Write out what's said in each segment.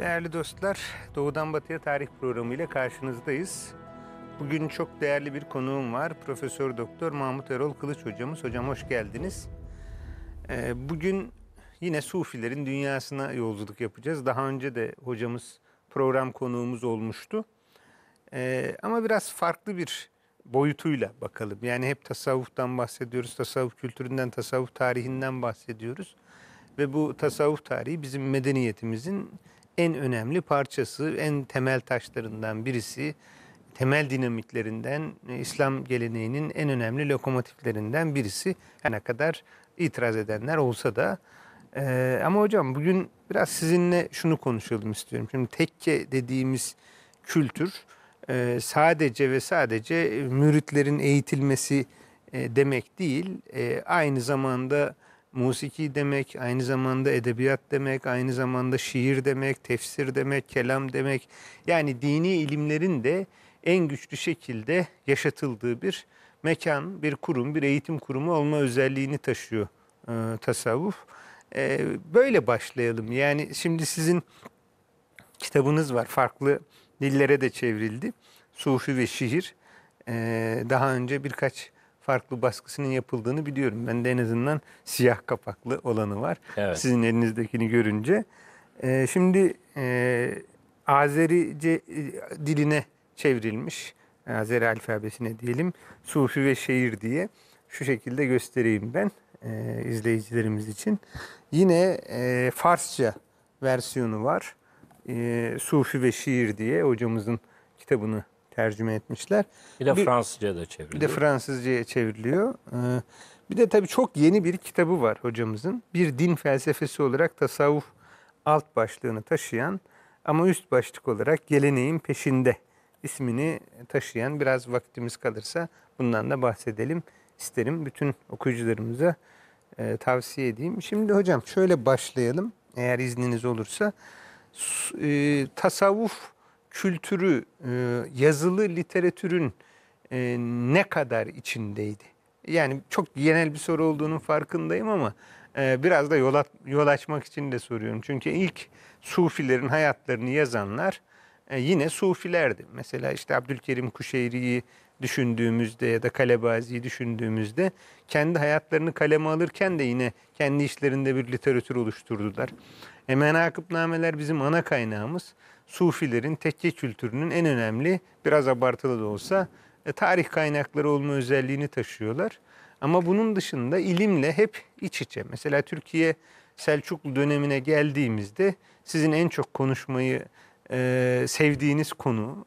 Değerli dostlar, Doğudan Batı'ya tarih programı ile karşınızdayız. Bugün çok değerli bir konuğum var. Profesör Doktor Mahmut Erol Kılıç hocamız. Hocam hoş geldiniz. Ee, bugün yine Sufilerin dünyasına yolculuk yapacağız. Daha önce de hocamız program konuğumuz olmuştu. Ee, ama biraz farklı bir boyutuyla bakalım. Yani hep tasavvuftan bahsediyoruz, tasavvuf kültüründen, tasavvuf tarihinden bahsediyoruz. Ve bu tasavvuf tarihi bizim medeniyetimizin en önemli parçası, en temel taşlarından birisi, temel dinamiklerinden, e, İslam geleneğinin en önemli lokomotiflerinden birisi. Her ne kadar itiraz edenler olsa da. Ee, ama hocam bugün biraz sizinle şunu konuşalım istiyorum. Şimdi tekke dediğimiz kültür e, sadece ve sadece müritlerin eğitilmesi e, demek değil. E, aynı zamanda musiki demek, aynı zamanda edebiyat demek, aynı zamanda şiir demek, tefsir demek, kelam demek. Yani dini ilimlerin de en güçlü şekilde yaşatıldığı bir mekan, bir kurum, bir eğitim kurumu olma özelliğini taşıyor e, tasavvuf. E, böyle başlayalım. Yani şimdi sizin kitabınız var. Farklı dillere de çevrildi. Sufi ve şiir. E, daha önce birkaç farklı baskısının yapıldığını biliyorum. Ben de en azından siyah kapaklı olanı var. Evet. Sizin elinizdekini görünce. E, şimdi e, Azerice e, diline çevrilmiş. Azeri alfabesine diyelim. Sufi ve şehir diye şu şekilde göstereyim ben e, izleyicilerimiz için. Yine e, Farsça versiyonu var. E, Sufi ve şiir diye hocamızın kitabını tercüme etmişler. Bir de bir, Fransızca da çevriliyor. Bir de Fransızca'ya çevriliyor. Ee, bir de tabii çok yeni bir kitabı var hocamızın. Bir din felsefesi olarak tasavvuf alt başlığını taşıyan ama üst başlık olarak geleneğin peşinde ismini taşıyan biraz vaktimiz kalırsa bundan da bahsedelim isterim. Bütün okuyucularımıza e, tavsiye edeyim. Şimdi hocam şöyle başlayalım eğer izniniz olursa. E, tasavvuf kültürü, e, yazılı literatürün e, ne kadar içindeydi? Yani çok genel bir soru olduğunun farkındayım ama e, biraz da yol, at, yol açmak için de soruyorum. Çünkü ilk Sufilerin hayatlarını yazanlar yine Sufilerdi. Mesela işte Abdülkerim Kuşeyri'yi düşündüğümüzde ya da Kalebazi'yi düşündüğümüzde kendi hayatlarını kaleme alırken de yine kendi işlerinde bir literatür oluşturdular. E, Menakıbnameler bizim ana kaynağımız. Sufilerin tekke kültürünün en önemli, biraz abartılı da olsa e, tarih kaynakları olma özelliğini taşıyorlar. Ama bunun dışında ilimle hep iç içe. Mesela Türkiye Selçuklu dönemine geldiğimizde sizin en çok konuşmayı e, sevdiğiniz konu,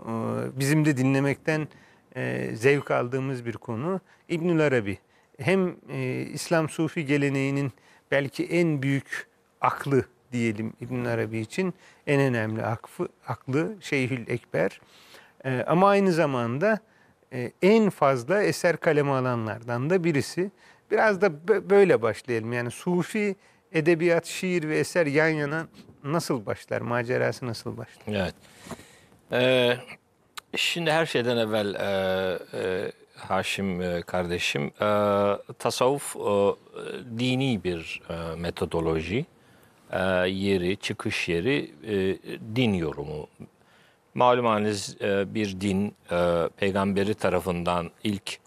e, bizim de dinlemekten e, zevk aldığımız bir konu İbnül Arabi. Hem e, İslam Sufi geleneğinin belki en büyük aklı diyelim İbn Arabi için en önemli aklı, aklı Şeyhül Ekber. E, ama aynı zamanda e, en fazla eser kaleme alanlardan da birisi. Biraz da böyle başlayalım. Yani Sufi edebiyat, şiir ve eser yan yana nasıl başlar? Macerası nasıl başlar? Evet. Ee, şimdi her şeyden evvel e, e, Haşim e, kardeşim e, tasavvuf e, dini bir e, metodoloji. E, yeri, çıkış yeri e, din yorumu. Malum haliniz e, bir din peygamberi tarafından ilk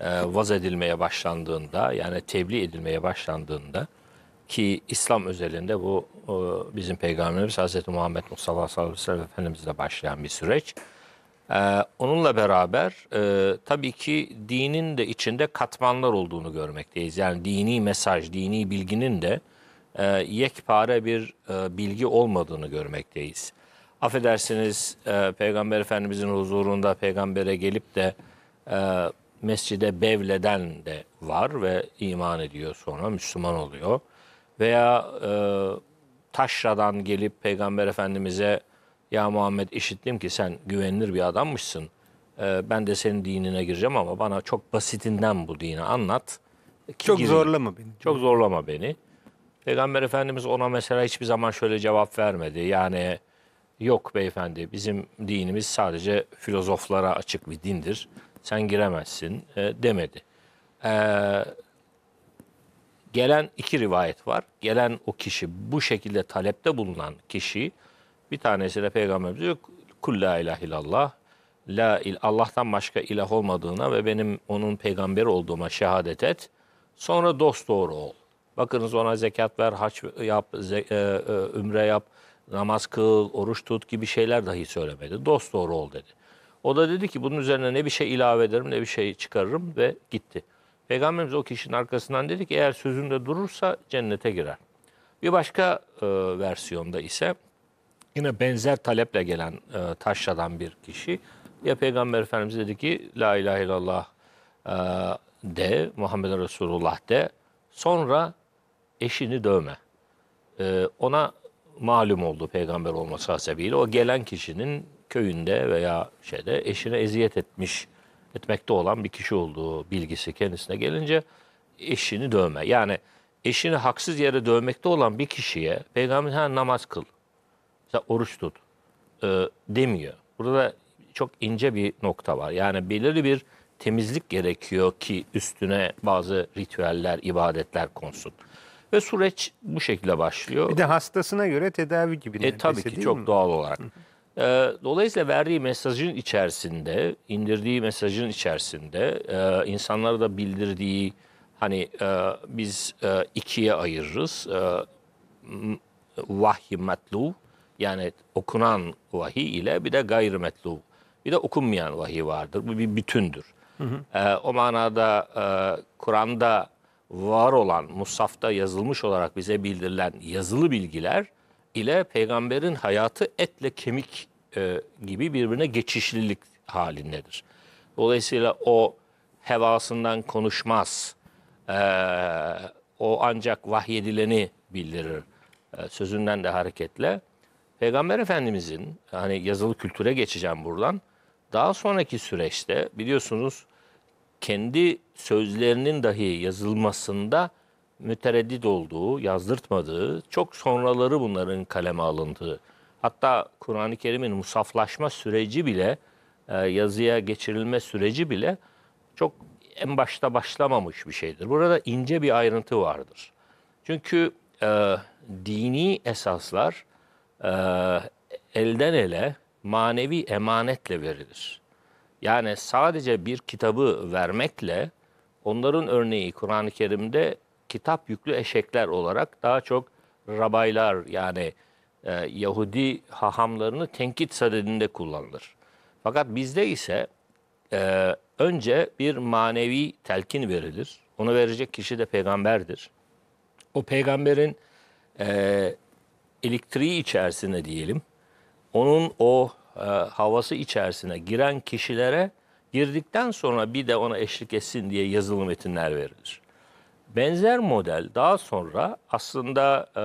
e, vaz edilmeye başlandığında yani tebliğ edilmeye başlandığında ki İslam özelinde bu bizim peygamberimiz Hz. Muhammed Mustafa sallallahu aleyhi ve sellem Efendimizle başlayan bir süreç. onunla beraber tabii ki dinin de içinde katmanlar olduğunu görmekteyiz. Yani dini mesaj, dini bilginin de e, yekpare bir e, bilgi olmadığını görmekteyiz. Affedersiniz e, Peygamber Efendimizin huzurunda peygambere gelip de e, mescide bevleden de var ve iman ediyor sonra Müslüman oluyor. Veya e, taşradan gelip Peygamber Efendimiz'e ya Muhammed işittim ki sen güvenilir bir adammışsın. E, ben de senin dinine gireceğim ama bana çok basitinden bu dini anlat. Ki çok gireyim. zorlama beni. Çok zorlama beni. Peygamber Efendimiz ona mesela hiçbir zaman şöyle cevap vermedi. Yani yok beyefendi bizim dinimiz sadece filozoflara açık bir dindir. Sen giremezsin e, demedi. Ee, gelen iki rivayet var. Gelen o kişi bu şekilde talepte bulunan kişi bir tanesi de peygamberimiz diyor kul la ilahe illallah la il Allah'tan başka ilah olmadığına ve benim onun peygamber olduğuma şehadet et. Sonra dost doğru ol. Bakınız ona zekat ver, haç yap, ze, e, e, ümre yap, namaz kıl, oruç tut gibi şeyler dahi söylemedi. Dost doğru ol dedi. O da dedi ki bunun üzerine ne bir şey ilave ederim ne bir şey çıkarırım ve gitti. Peygamberimiz o kişinin arkasından dedi ki eğer sözünde durursa cennete girer. Bir başka e, versiyonda ise yine benzer taleple gelen e, taşradan bir kişi ya Peygamber Efendimiz dedi ki la ilahe illallah e, de Muhammed Resulullah de sonra eşini dövme. Ee, ona malum oldu peygamber olması hasebiyle. O gelen kişinin köyünde veya şeyde eşine eziyet etmiş, etmekte olan bir kişi olduğu bilgisi kendisine gelince eşini dövme. Yani eşini haksız yere dövmekte olan bir kişiye peygamber ha, namaz kıl, oruç tut e, demiyor. Burada çok ince bir nokta var. Yani belirli bir temizlik gerekiyor ki üstüne bazı ritüeller, ibadetler konsun. Ve süreç bu şekilde başlıyor. Bir de hastasına göre tedavi gibi. E, tabii ki çok mi? doğal olarak. E, dolayısıyla verdiği mesajın içerisinde, indirdiği mesajın içerisinde e, insanlara da bildirdiği hani e, biz e, ikiye ayırırız. E, vahyi metlu yani okunan vahiy ile bir de gayrimetlu bir de okunmayan vahiy vardır. Bu bir bütündür. Hı hı. E, o manada e, Kur'an'da var olan Musaf'ta yazılmış olarak bize bildirilen yazılı bilgiler ile peygamberin hayatı etle kemik e, gibi birbirine geçişlilik halindedir. Dolayısıyla o hevasından konuşmaz. E, o ancak vahyedileni bildirir. E, sözünden de hareketle. Peygamber Efendimizin hani yazılı kültüre geçeceğim buradan. Daha sonraki süreçte biliyorsunuz kendi sözlerinin dahi yazılmasında mütereddit olduğu, yazdırtmadığı, çok sonraları bunların kaleme alındığı. Hatta Kur'an-ı Kerim'in musaflaşma süreci bile, e, yazıya geçirilme süreci bile çok en başta başlamamış bir şeydir. Burada ince bir ayrıntı vardır. Çünkü e, dini esaslar e, elden ele manevi emanetle verilir. Yani sadece bir kitabı vermekle onların örneği Kur'an-ı Kerim'de kitap yüklü eşekler olarak daha çok rabaylar yani e, Yahudi hahamlarını tenkit sadedinde kullanılır. Fakat bizde ise e, önce bir manevi telkin verilir. Onu verecek kişi de peygamberdir. O peygamberin e, elektriği içerisinde diyelim, onun o e, havası içerisine giren kişilere girdikten sonra bir de ona eşlik etsin diye yazılı metinler verilir. Benzer model daha sonra aslında e,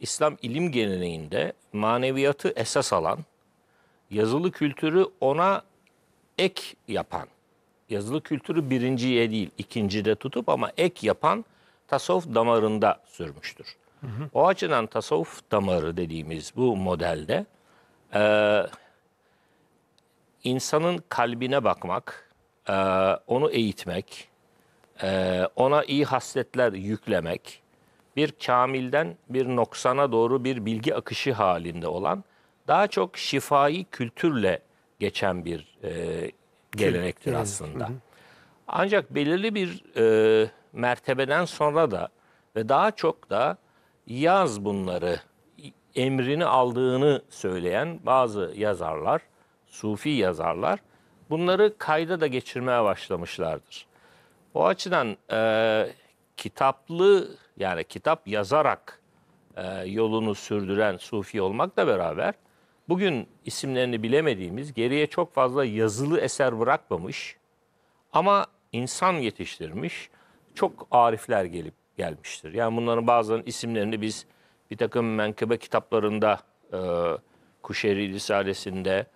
İslam ilim geleneğinde maneviyatı esas alan, yazılı kültürü ona ek yapan, yazılı kültürü birinciye değil ikincide tutup ama ek yapan tasavvuf damarında sürmüştür. Hı hı. O açıdan tasavvuf damarı dediğimiz bu modelde ee, insanın kalbine bakmak, e, onu eğitmek, e, ona iyi hasletler yüklemek, bir kamilden bir noksana doğru bir bilgi akışı halinde olan, daha çok şifai kültürle geçen bir e, gelenektir aslında. Hı hı. Ancak belirli bir e, mertebeden sonra da ve daha çok da yaz bunları emrini aldığını söyleyen bazı yazarlar, sufi yazarlar bunları kayda da geçirmeye başlamışlardır. O açıdan e, kitaplı yani kitap yazarak e, yolunu sürdüren sufi olmakla beraber bugün isimlerini bilemediğimiz geriye çok fazla yazılı eser bırakmamış ama insan yetiştirmiş çok arifler gelip gelmiştir. Yani bunların bazılarının isimlerini biz bir takım menkıbe kitaplarında, e, Kuşeri Risalesi'nde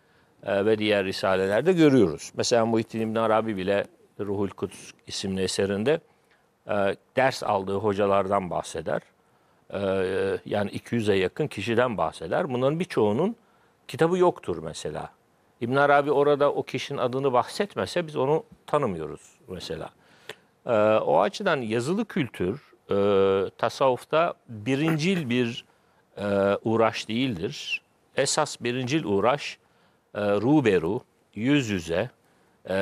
e, ve diğer risalelerde görüyoruz. Mesela Muhittin İbn Arabi bile Ruhul Kuts isimli eserinde e, ders aldığı hocalardan bahseder. E, yani 200'e yakın kişiden bahseder. Bunların birçoğunun kitabı yoktur mesela. İbn Arabi orada o kişinin adını bahsetmese biz onu tanımıyoruz mesela. E, o açıdan yazılı kültür e, tasavvufta birincil bir e, uğraş değildir. Esas birincil uğraş e, ruberu, yüz yüze, e,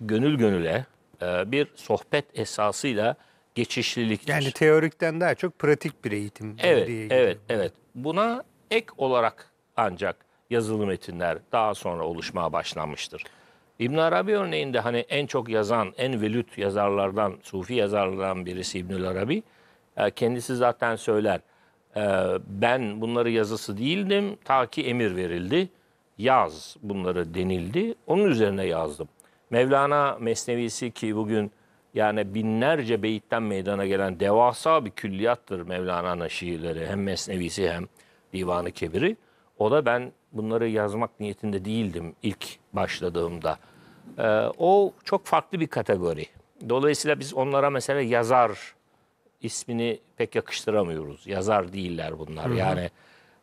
gönül gönüle e, bir sohbet esasıyla geçişliliktir. Yani teorikten daha çok pratik bir eğitim. Evet, diye evet, evet. Buna ek olarak ancak yazılı metinler daha sonra oluşmaya başlanmıştır. İbn Arabi örneğinde hani en çok yazan, en velüt yazarlardan, sufi yazarlardan birisi İbn Arabi. E, kendisi zaten söyler. E, ben bunları yazısı değildim ta ki emir verildi. Yaz bunları denildi. Onun üzerine yazdım. Mevlana Mesnevisi ki bugün yani binlerce beyitten meydana gelen devasa bir külliyattır Mevlana'nın şiirleri. Hem Mesnevisi hem Divanı Kebiri. O da ben bunları yazmak niyetinde değildim ilk başladığımda. Ee, o çok farklı bir kategori. Dolayısıyla biz onlara mesela yazar ismini pek yakıştıramıyoruz. Yazar değiller bunlar. Hı-hı. Yani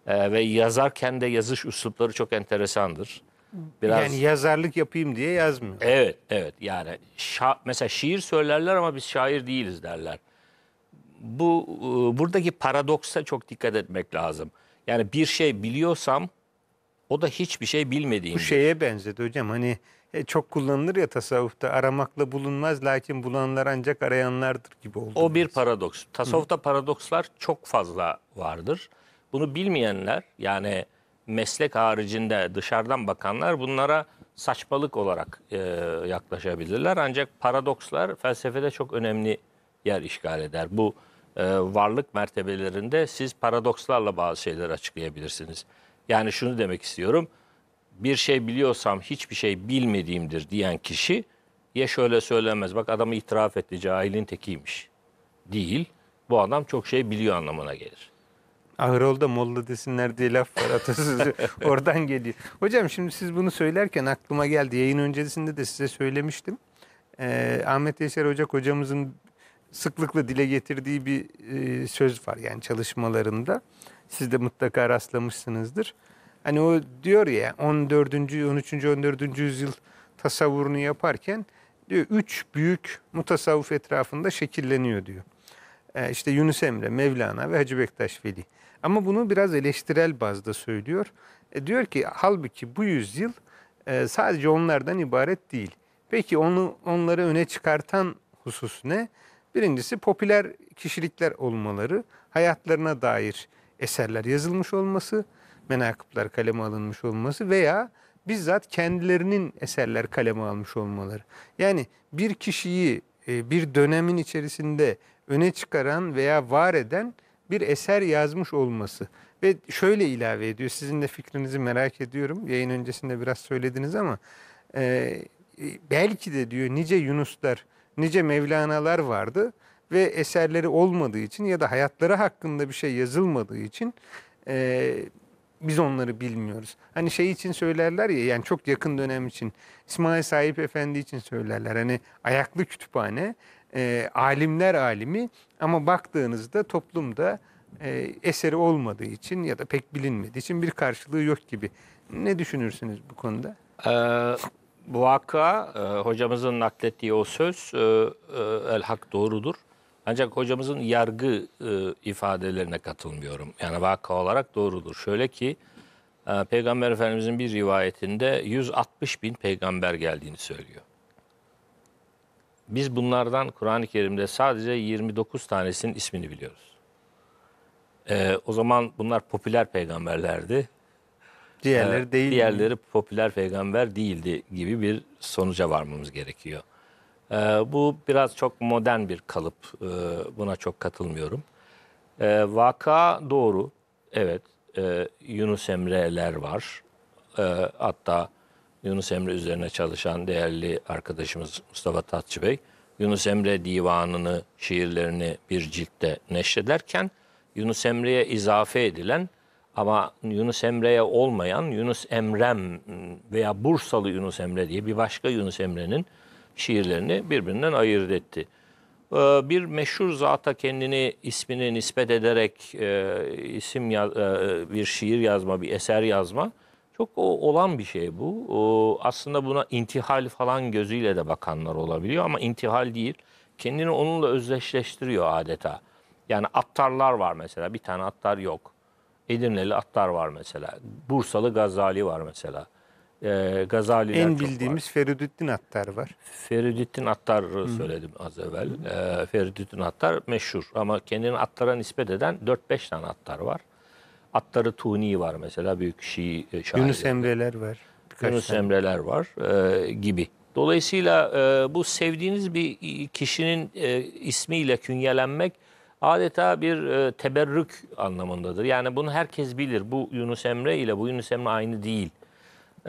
e, ve yazarken de yazış üslupları çok enteresandır. Biraz... Yani yazarlık yapayım diye yazmıyor. Evet, evet. Yani şa- mesela şiir söylerler ama biz şair değiliz derler. Bu e, buradaki paradoksa çok dikkat etmek lazım. Yani bir şey biliyorsam o da hiçbir şey bilmediğim. Bu şeye şey. benzedi hocam hani e, çok kullanılır ya tasavvufta aramakla bulunmaz lakin bulanlar ancak arayanlardır gibi oldu. O bir paradoks. Tasavvufta Hı. paradokslar çok fazla vardır. Bunu bilmeyenler yani meslek haricinde dışarıdan bakanlar bunlara saçmalık olarak e, yaklaşabilirler. Ancak paradokslar felsefede çok önemli yer işgal eder. Bu e, varlık mertebelerinde siz paradokslarla bazı şeyler açıklayabilirsiniz. Yani şunu demek istiyorum. Bir şey biliyorsam hiçbir şey bilmediğimdir diyen kişi ya şöyle söylemez. Bak adamı itiraf etti cahilin tekiymiş. Değil. Bu adam çok şey biliyor anlamına gelir. Ahır oldu, molla desinler diye laf var atasözü. Oradan geliyor. Hocam şimdi siz bunu söylerken aklıma geldi. Yayın öncesinde de size söylemiştim. Ee, Ahmet Yaşar Ocak hocamızın sıklıkla dile getirdiği bir e, söz var yani çalışmalarında. Siz de mutlaka rastlamışsınızdır. Hani o diyor ya 14. 13. 14. yüzyıl tasavvurunu yaparken diyor üç büyük mutasavvuf etrafında şekilleniyor diyor. Ee, işte Yunus Emre, Mevlana ve Hacı Bektaş Veli. Ama bunu biraz eleştirel bazda söylüyor. E, diyor ki halbuki bu yüzyıl e, sadece onlardan ibaret değil. Peki onu onları öne çıkartan husus ne? Birincisi popüler kişilikler olmaları, hayatlarına dair eserler yazılmış olması, menakıplar kaleme alınmış olması veya bizzat kendilerinin eserler kaleme almış olmaları. Yani bir kişiyi e, bir dönemin içerisinde öne çıkaran veya var eden bir eser yazmış olması. Ve şöyle ilave ediyor, sizin de fikrinizi merak ediyorum. Yayın öncesinde biraz söylediniz ama e, e belki de diyor nice Yunuslar, nice Mevlana'lar vardı ve eserleri olmadığı için ya da hayatları hakkında bir şey yazılmadığı için e, biz onları bilmiyoruz. Hani şey için söylerler ya yani çok yakın dönem için İsmail Sahip Efendi için söylerler. Hani ayaklı kütüphane, e, alimler alimi ama baktığınızda toplumda e, eseri olmadığı için ya da pek bilinmediği için bir karşılığı yok gibi. Ne düşünürsünüz bu konuda? Ee, bu hakka e, hocamızın naklettiği o söz e, e, el hak doğrudur. Ancak hocamızın yargı e, ifadelerine katılmıyorum. Yani vaka olarak doğrudur. Şöyle ki e, Peygamber Efendimizin bir rivayetinde 160 bin peygamber geldiğini söylüyor. Biz bunlardan Kur'an-ı Kerim'de sadece 29 tanesinin ismini biliyoruz. E, o zaman bunlar popüler peygamberlerdi. Diğerleri e, değil. Diğerleri popüler peygamber değildi gibi bir sonuca varmamız gerekiyor. E, bu biraz çok modern bir kalıp. E, buna çok katılmıyorum. E, vaka doğru. Evet. E, Yunus Emre'ler var. E, hatta Yunus Emre üzerine çalışan değerli arkadaşımız Mustafa Tatçı Bey, Yunus Emre divanını, şiirlerini bir ciltte neşrederken Yunus Emre'ye izafe edilen ama Yunus Emre'ye olmayan Yunus Emrem veya Bursalı Yunus Emre diye bir başka Yunus Emre'nin şiirlerini birbirinden ayırt etti. Ee, bir meşhur zata kendini ismini nispet ederek e, isim e, bir şiir yazma, bir eser yazma çok olan bir şey bu. Aslında buna intihal falan gözüyle de bakanlar olabiliyor ama intihal değil. Kendini onunla özdeşleştiriyor adeta. Yani attarlar var mesela. Bir tane attar yok. Edirneli attar var mesela. Bursalı Gazali var mesela e, Gazaliler En bildiğimiz var. Feridüddin Attar var. Feridüddin Attar'ı söyledim az evvel. E, Feridüddin Attar meşhur ama kendini Attar'a nispet eden 4-5 tane Attar var. Attarı Tuni var mesela büyük Şii e, şair. Yunus Emre'ler var. Birkaç Yunus tane. Emre'ler var e, gibi. Dolayısıyla e, bu sevdiğiniz bir kişinin e, ismiyle künyelenmek adeta bir e, teberrük anlamındadır. Yani bunu herkes bilir. Bu Yunus Emre ile bu Yunus Emre aynı değil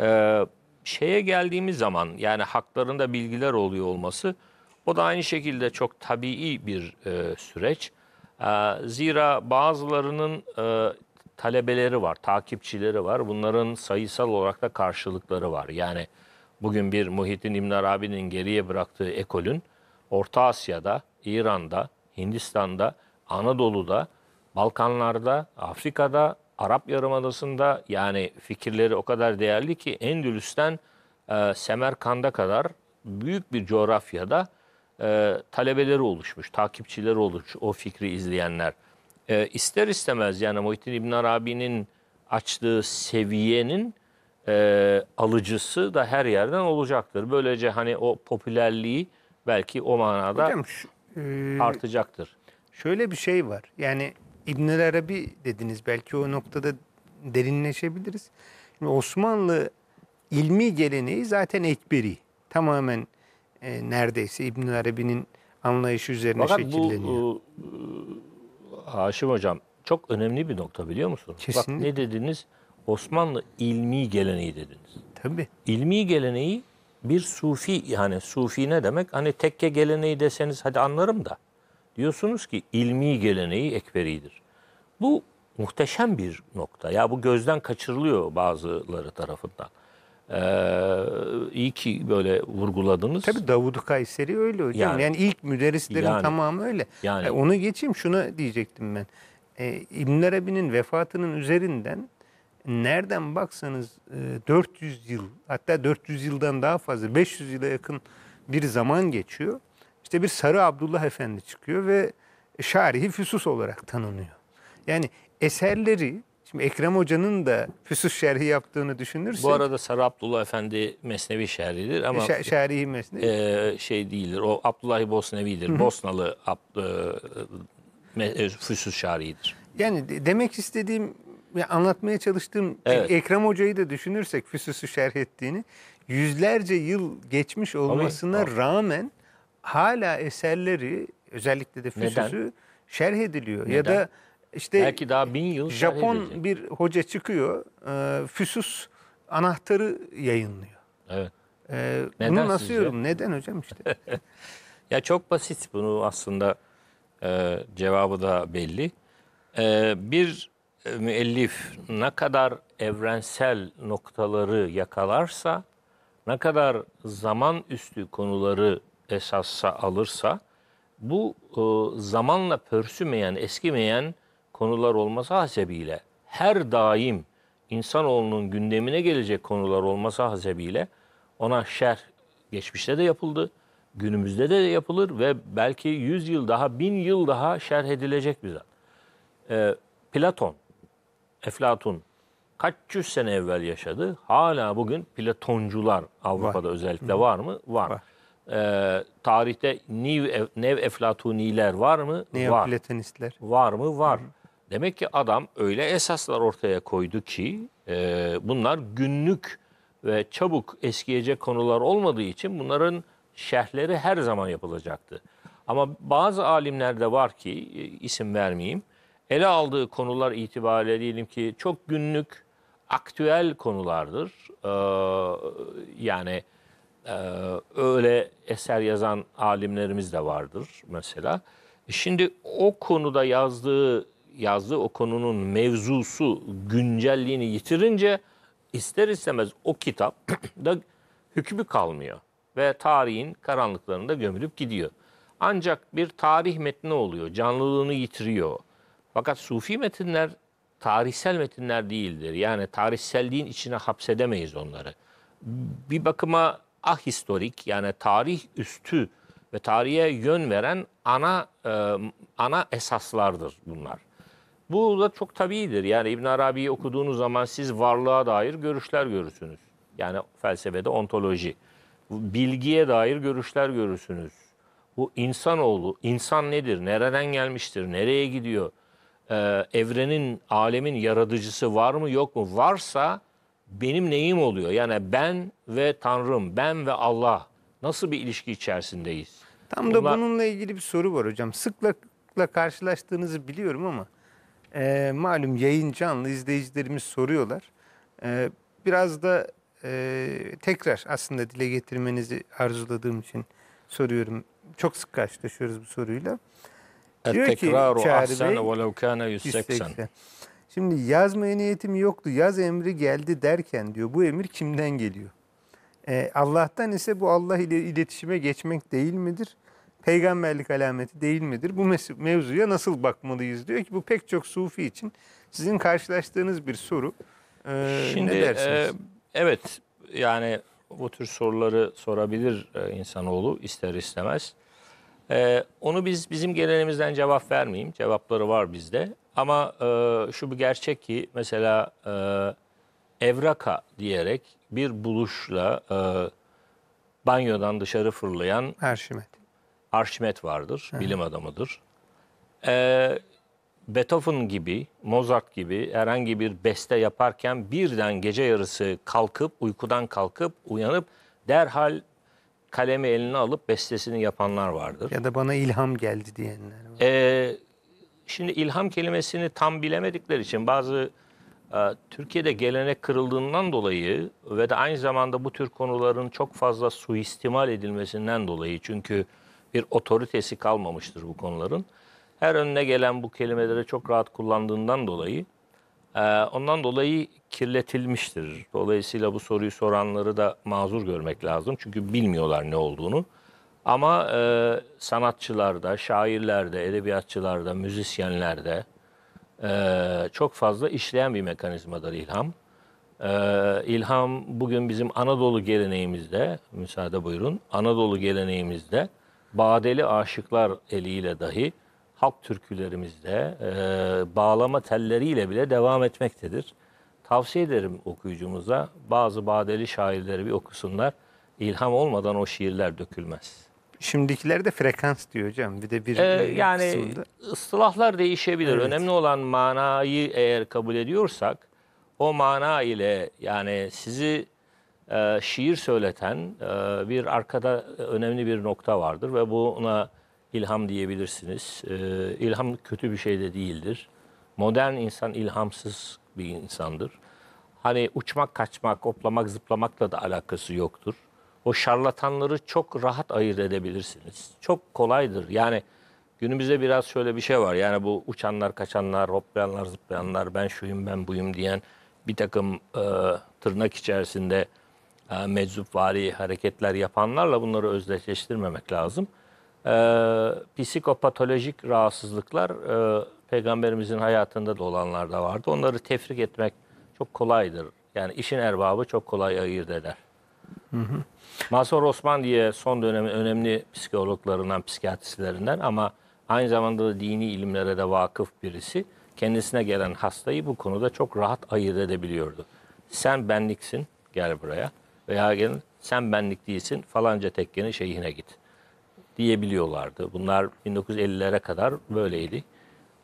ee, şeye geldiğimiz zaman yani haklarında bilgiler oluyor olması o da aynı şekilde çok tabii bir e, süreç. Ee, zira bazılarının e, talebeleri var, takipçileri var. Bunların sayısal olarak da karşılıkları var. Yani bugün bir Muhittin İbn Abin'in geriye bıraktığı ekolün Orta Asya'da, İran'da, Hindistan'da, Anadolu'da, Balkanlar'da, Afrika'da Arap Yarımadası'nda yani fikirleri o kadar değerli ki Endülüs'ten e, Semerkand'a kadar büyük bir coğrafyada e, talebeleri oluşmuş, takipçileri olmuş o fikri izleyenler. E, ister istemez yani Muhittin İbn Arabi'nin açtığı seviyenin e, alıcısı da her yerden olacaktır. Böylece hani o popülerliği belki o manada Hocam, şu, e, artacaktır. Şöyle bir şey var yani İbnül Arabi dediniz. Belki o noktada derinleşebiliriz. Şimdi Osmanlı ilmi geleneği zaten ekberi. Tamamen e, neredeyse İbnül Arabi'nin anlayışı üzerine Fakat şekilleniyor. Bu, e, Haşim Hocam çok önemli bir nokta biliyor musun? Kesinlikle. Bak ne dediniz? Osmanlı ilmi geleneği dediniz. Tabii. İlmi geleneği bir sufi yani sufi ne demek? Hani tekke geleneği deseniz hadi anlarım da diyorsunuz ki ilmi geleneği ekberidir. Bu muhteşem bir nokta. Ya bu gözden kaçırılıyor bazıları tarafından. Ee, iyi ki böyle vurguladınız. Tabii Davud Kayseri öyle hocam. Yani, yani ilk müderrislerin yani, tamamı öyle. Yani, yani e, onu geçeyim şunu diyecektim ben. Ee, İbn Arabi'nin vefatının üzerinden nereden baksanız 400 e, yıl hatta 400 yıldan daha fazla 500 yıla yakın bir zaman geçiyor. İşte bir Sarı Abdullah Efendi çıkıyor ve şarihi füsus olarak tanınıyor. Yani eserleri Şimdi Ekrem Hoca'nın da Füsus Şerhi yaptığını düşünürsen... Bu arada Sarı Abdullah Efendi Mesnevi Şerhidir ama... Şer, şerhi Mesnevi. E, şey değildir, o Abdullah Bosnevi'dir. Hı -hı. Bosnalı Ab, e, e Füsus Şerhi'dir. Yani demek istediğim, anlatmaya çalıştığım e, evet. Ekrem Hoca'yı da düşünürsek Füsus'u şerh ettiğini... Yüzlerce yıl geçmiş olmasına ama, rağmen hala eserleri özellikle de Füsus'u Neden? şerh ediliyor. Neden? Ya da işte belki daha bin yıl Japon bir hoca çıkıyor, e, Füsus anahtarı yayınlıyor. Evet. E, Neden bunu nasıl yorum? Neden hocam işte? ya çok basit bunu aslında e, cevabı da belli. E, bir e, müellif ne kadar evrensel noktaları yakalarsa, ne kadar zaman üstü konuları esassa alırsa bu e, zamanla pörsümeyen, eskimeyen konular olması hasebiyle her daim insanoğlunun gündemine gelecek konular olması hasebiyle ona şer geçmişte de yapıldı, günümüzde de yapılır ve belki 100 yıl daha, bin yıl daha şerh edilecek bir zat. E, Platon, Eflatun kaç yüz sene evvel yaşadı. Hala bugün Platoncular Avrupa'da var. özellikle var mı? Var. var e, tarihte new, nev eflatuniler var mı? Neoplatonistler. Var. var mı? Var. Hı. Demek ki adam öyle esaslar ortaya koydu ki e, bunlar günlük ve çabuk eskiyecek konular olmadığı için bunların şerhleri her zaman yapılacaktı. Ama bazı alimler de var ki e, isim vermeyeyim. Ele aldığı konular itibariyle diyelim ki çok günlük, aktüel konulardır. Ee, yani ee, öyle eser yazan alimlerimiz de vardır mesela. Şimdi o konuda yazdığı yazdığı o konunun mevzusu güncelliğini yitirince ister istemez o kitap da hükmü kalmıyor ve tarihin karanlıklarında gömülüp gidiyor. Ancak bir tarih metni oluyor, canlılığını yitiriyor. Fakat sufi metinler tarihsel metinler değildir. Yani tarihselliğin içine hapsedemeyiz onları. Bir bakıma ahistorik yani tarih üstü ve tarihe yön veren ana e, ana esaslardır bunlar. Bu da çok tabidir Yani İbn Arabi'yi okuduğunuz zaman siz varlığa dair görüşler görürsünüz. Yani felsefede ontoloji. Bilgiye dair görüşler görürsünüz. Bu insanoğlu, insan nedir, nereden gelmiştir, nereye gidiyor, ee, evrenin, alemin yaratıcısı var mı yok mu? Varsa benim neyim oluyor? Yani ben ve Tanrım, ben ve Allah nasıl bir ilişki içerisindeyiz? Tam Bunlar... da bununla ilgili bir soru var hocam. Sıklıkla karşılaştığınızı biliyorum ama e, malum yayın canlı izleyicilerimiz soruyorlar. E, biraz da e, tekrar aslında dile getirmenizi arzuladığım için soruyorum. Çok sık karşılaşıyoruz bu soruyla. Diyor ki Çağrı Bey, 180. Şimdi yazmaya niyetim yoktu. Yaz emri geldi derken diyor bu emir kimden geliyor? Ee, Allah'tan ise bu Allah ile iletişime geçmek değil midir? Peygamberlik alameti değil midir? Bu mevzuya nasıl bakmalıyız diyor ki bu pek çok sufi için sizin karşılaştığınız bir soru. Ee, Şimdi ne e, dersiniz? E, evet yani bu tür soruları sorabilir e, insanoğlu ister istemez. Ee, onu biz bizim geleneğimizden cevap vermeyeyim. Cevapları var bizde. Ama e, şu bir gerçek ki mesela e, evraka diyerek bir buluşla e, banyodan dışarı fırlayan Arşimet. Arşimet vardır, Hı. bilim adamıdır. E, Beethoven gibi, Mozart gibi herhangi bir beste yaparken birden gece yarısı kalkıp, uykudan kalkıp, uyanıp derhal kalemi eline alıp bestesini yapanlar vardır. Ya da bana ilham geldi diyenler var. E, Şimdi ilham kelimesini tam bilemedikleri için bazı e, Türkiye'de gelenek kırıldığından dolayı ve de aynı zamanda bu tür konuların çok fazla suistimal edilmesinden dolayı çünkü bir otoritesi kalmamıştır bu konuların. Her önüne gelen bu kelimeleri çok rahat kullandığından dolayı e, ondan dolayı kirletilmiştir. Dolayısıyla bu soruyu soranları da mazur görmek lazım. Çünkü bilmiyorlar ne olduğunu. Ama e, sanatçılarda, şairlerde, edebiyatçılarda, müzisyenlerde e, çok fazla işleyen bir mekanizmadır ilham. E, ilham bugün bizim Anadolu geleneğimizde, müsaade buyurun, Anadolu geleneğimizde Badeli Aşıklar eliyle dahi halk türkülerimizde e, bağlama telleriyle bile devam etmektedir. Tavsiye ederim okuyucumuza bazı badeli şairleri bir okusunlar. İlham olmadan o şiirler dökülmez. Şimdikiler de frekans diyor hocam. Bir de bir ee, yani kısımda. ıslahlar değişebilir. Evet. Önemli olan manayı eğer kabul ediyorsak o mana ile yani sizi e, şiir söyleten e, bir arkada önemli bir nokta vardır ve buna ilham diyebilirsiniz. E, ilham kötü bir şey de değildir. Modern insan ilhamsız bir insandır. Hani uçmak, kaçmak, hoplamak, zıplamakla da alakası yoktur o şarlatanları çok rahat ayırt edebilirsiniz. Çok kolaydır. Yani günümüzde biraz şöyle bir şey var. Yani bu uçanlar, kaçanlar, hoplayanlar, zıplayanlar, ben şuyum, ben buyum diyen bir takım e, tırnak içerisinde e, meczupvari hareketler yapanlarla bunları özdeşleştirmemek lazım. E, psikopatolojik rahatsızlıklar e, peygamberimizin hayatında da olanlar vardı. Onları tefrik etmek çok kolaydır. Yani işin erbabı çok kolay ayırt eder. Hı hı. Masar Osman diye son dönem önemli psikologlarından, psikiyatristlerinden ama aynı zamanda da dini ilimlere de vakıf birisi. Kendisine gelen hastayı bu konuda çok rahat ayırt edebiliyordu. Sen benliksin, gel buraya. Veya gel, sen benlik değilsin, falanca tekkenin şeyhine git diyebiliyorlardı. Bunlar 1950'lere kadar böyleydi.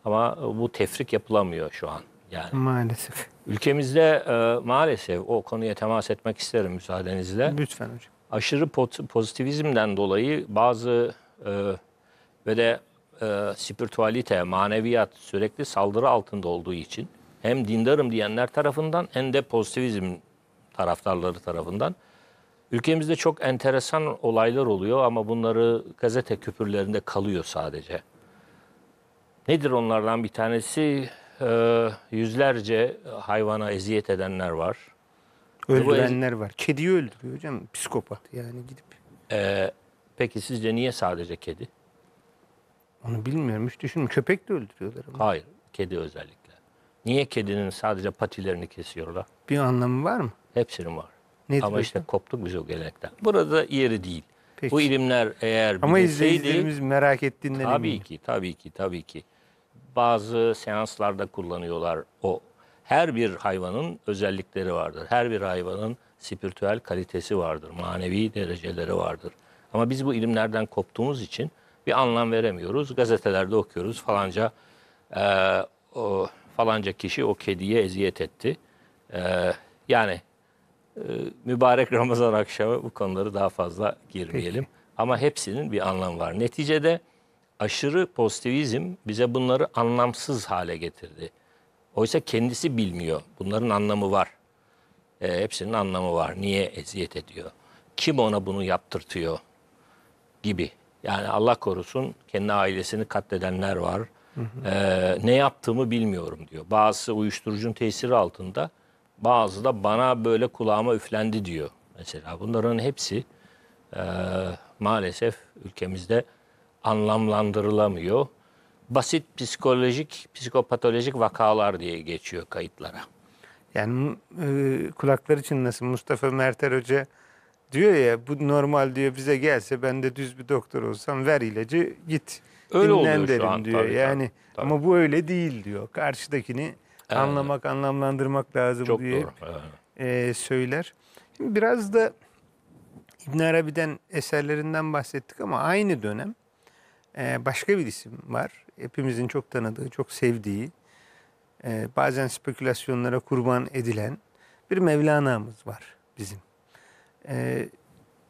Ama bu tefrik yapılamıyor şu an. Yani maalesef. Ülkemizde e, maalesef o konuya temas etmek isterim müsaadenizle. Lütfen hocam. Aşırı pozitivizmden dolayı bazı e, ve de e, spiritualite, maneviyat sürekli saldırı altında olduğu için hem dindarım diyenler tarafından hem de pozitivizm taraftarları tarafından ülkemizde çok enteresan olaylar oluyor ama bunları gazete küpürlerinde kalıyor sadece. Nedir onlardan bir tanesi? e, yüzlerce hayvana eziyet edenler var. Öldürenler var. Kediyi öldürüyor hocam psikopat yani gidip. E, peki sizce niye sadece kedi? Onu bilmiyorum hiç düşünmüyorum. Köpek de öldürüyorlar ama. Hayır kedi özellikle. Niye kedinin sadece patilerini kesiyorlar? Bir anlamı var mı? Hepsinin var. Nedir Ama işte hocam? koptuk biz o gelenekten. Burada yeri değil. Peki. Bu ilimler eğer Ama izleyicilerimiz merak ettiğinden Tabii eminim. ki, tabii ki, tabii ki bazı seanslarda kullanıyorlar o. Her bir hayvanın özellikleri vardır. Her bir hayvanın spiritüel kalitesi vardır. Manevi dereceleri vardır. Ama biz bu ilimlerden koptuğumuz için bir anlam veremiyoruz. Gazetelerde okuyoruz falanca e, o, falanca kişi o kediye eziyet etti. E, yani e, mübarek Ramazan akşamı bu konuları daha fazla girmeyelim. Ama hepsinin bir anlamı var. Neticede aşırı pozitivizm bize bunları anlamsız hale getirdi. Oysa kendisi bilmiyor. Bunların anlamı var. E, hepsinin anlamı var. Niye eziyet ediyor? Kim ona bunu yaptırtıyor? Gibi. Yani Allah korusun kendi ailesini katledenler var. Hı hı. E, ne yaptığımı bilmiyorum diyor. Bazısı uyuşturucun tesiri altında. Bazı da bana böyle kulağıma üflendi diyor. Mesela bunların hepsi e, maalesef ülkemizde anlamlandırılamıyor. Basit psikolojik, psikopatolojik vakalar diye geçiyor kayıtlara. Yani e, kulaklar için nasıl Mustafa Merter Hoca diyor ya bu normal diyor bize gelse ben de düz bir doktor olsam ver ilacı git öyle dinlen derim an, diyor. Tabii, yani tabii. ama bu öyle değil diyor. Karşıdakini evet. anlamak anlamlandırmak lazım Çok diye doğru. Evet. E, söyler. Şimdi biraz da İbn Arabi'den eserlerinden bahsettik ama aynı dönem ee, başka bir isim var. Hepimizin çok tanıdığı, çok sevdiği, e, bazen spekülasyonlara kurban edilen bir Mevlana'mız var bizim. Ee,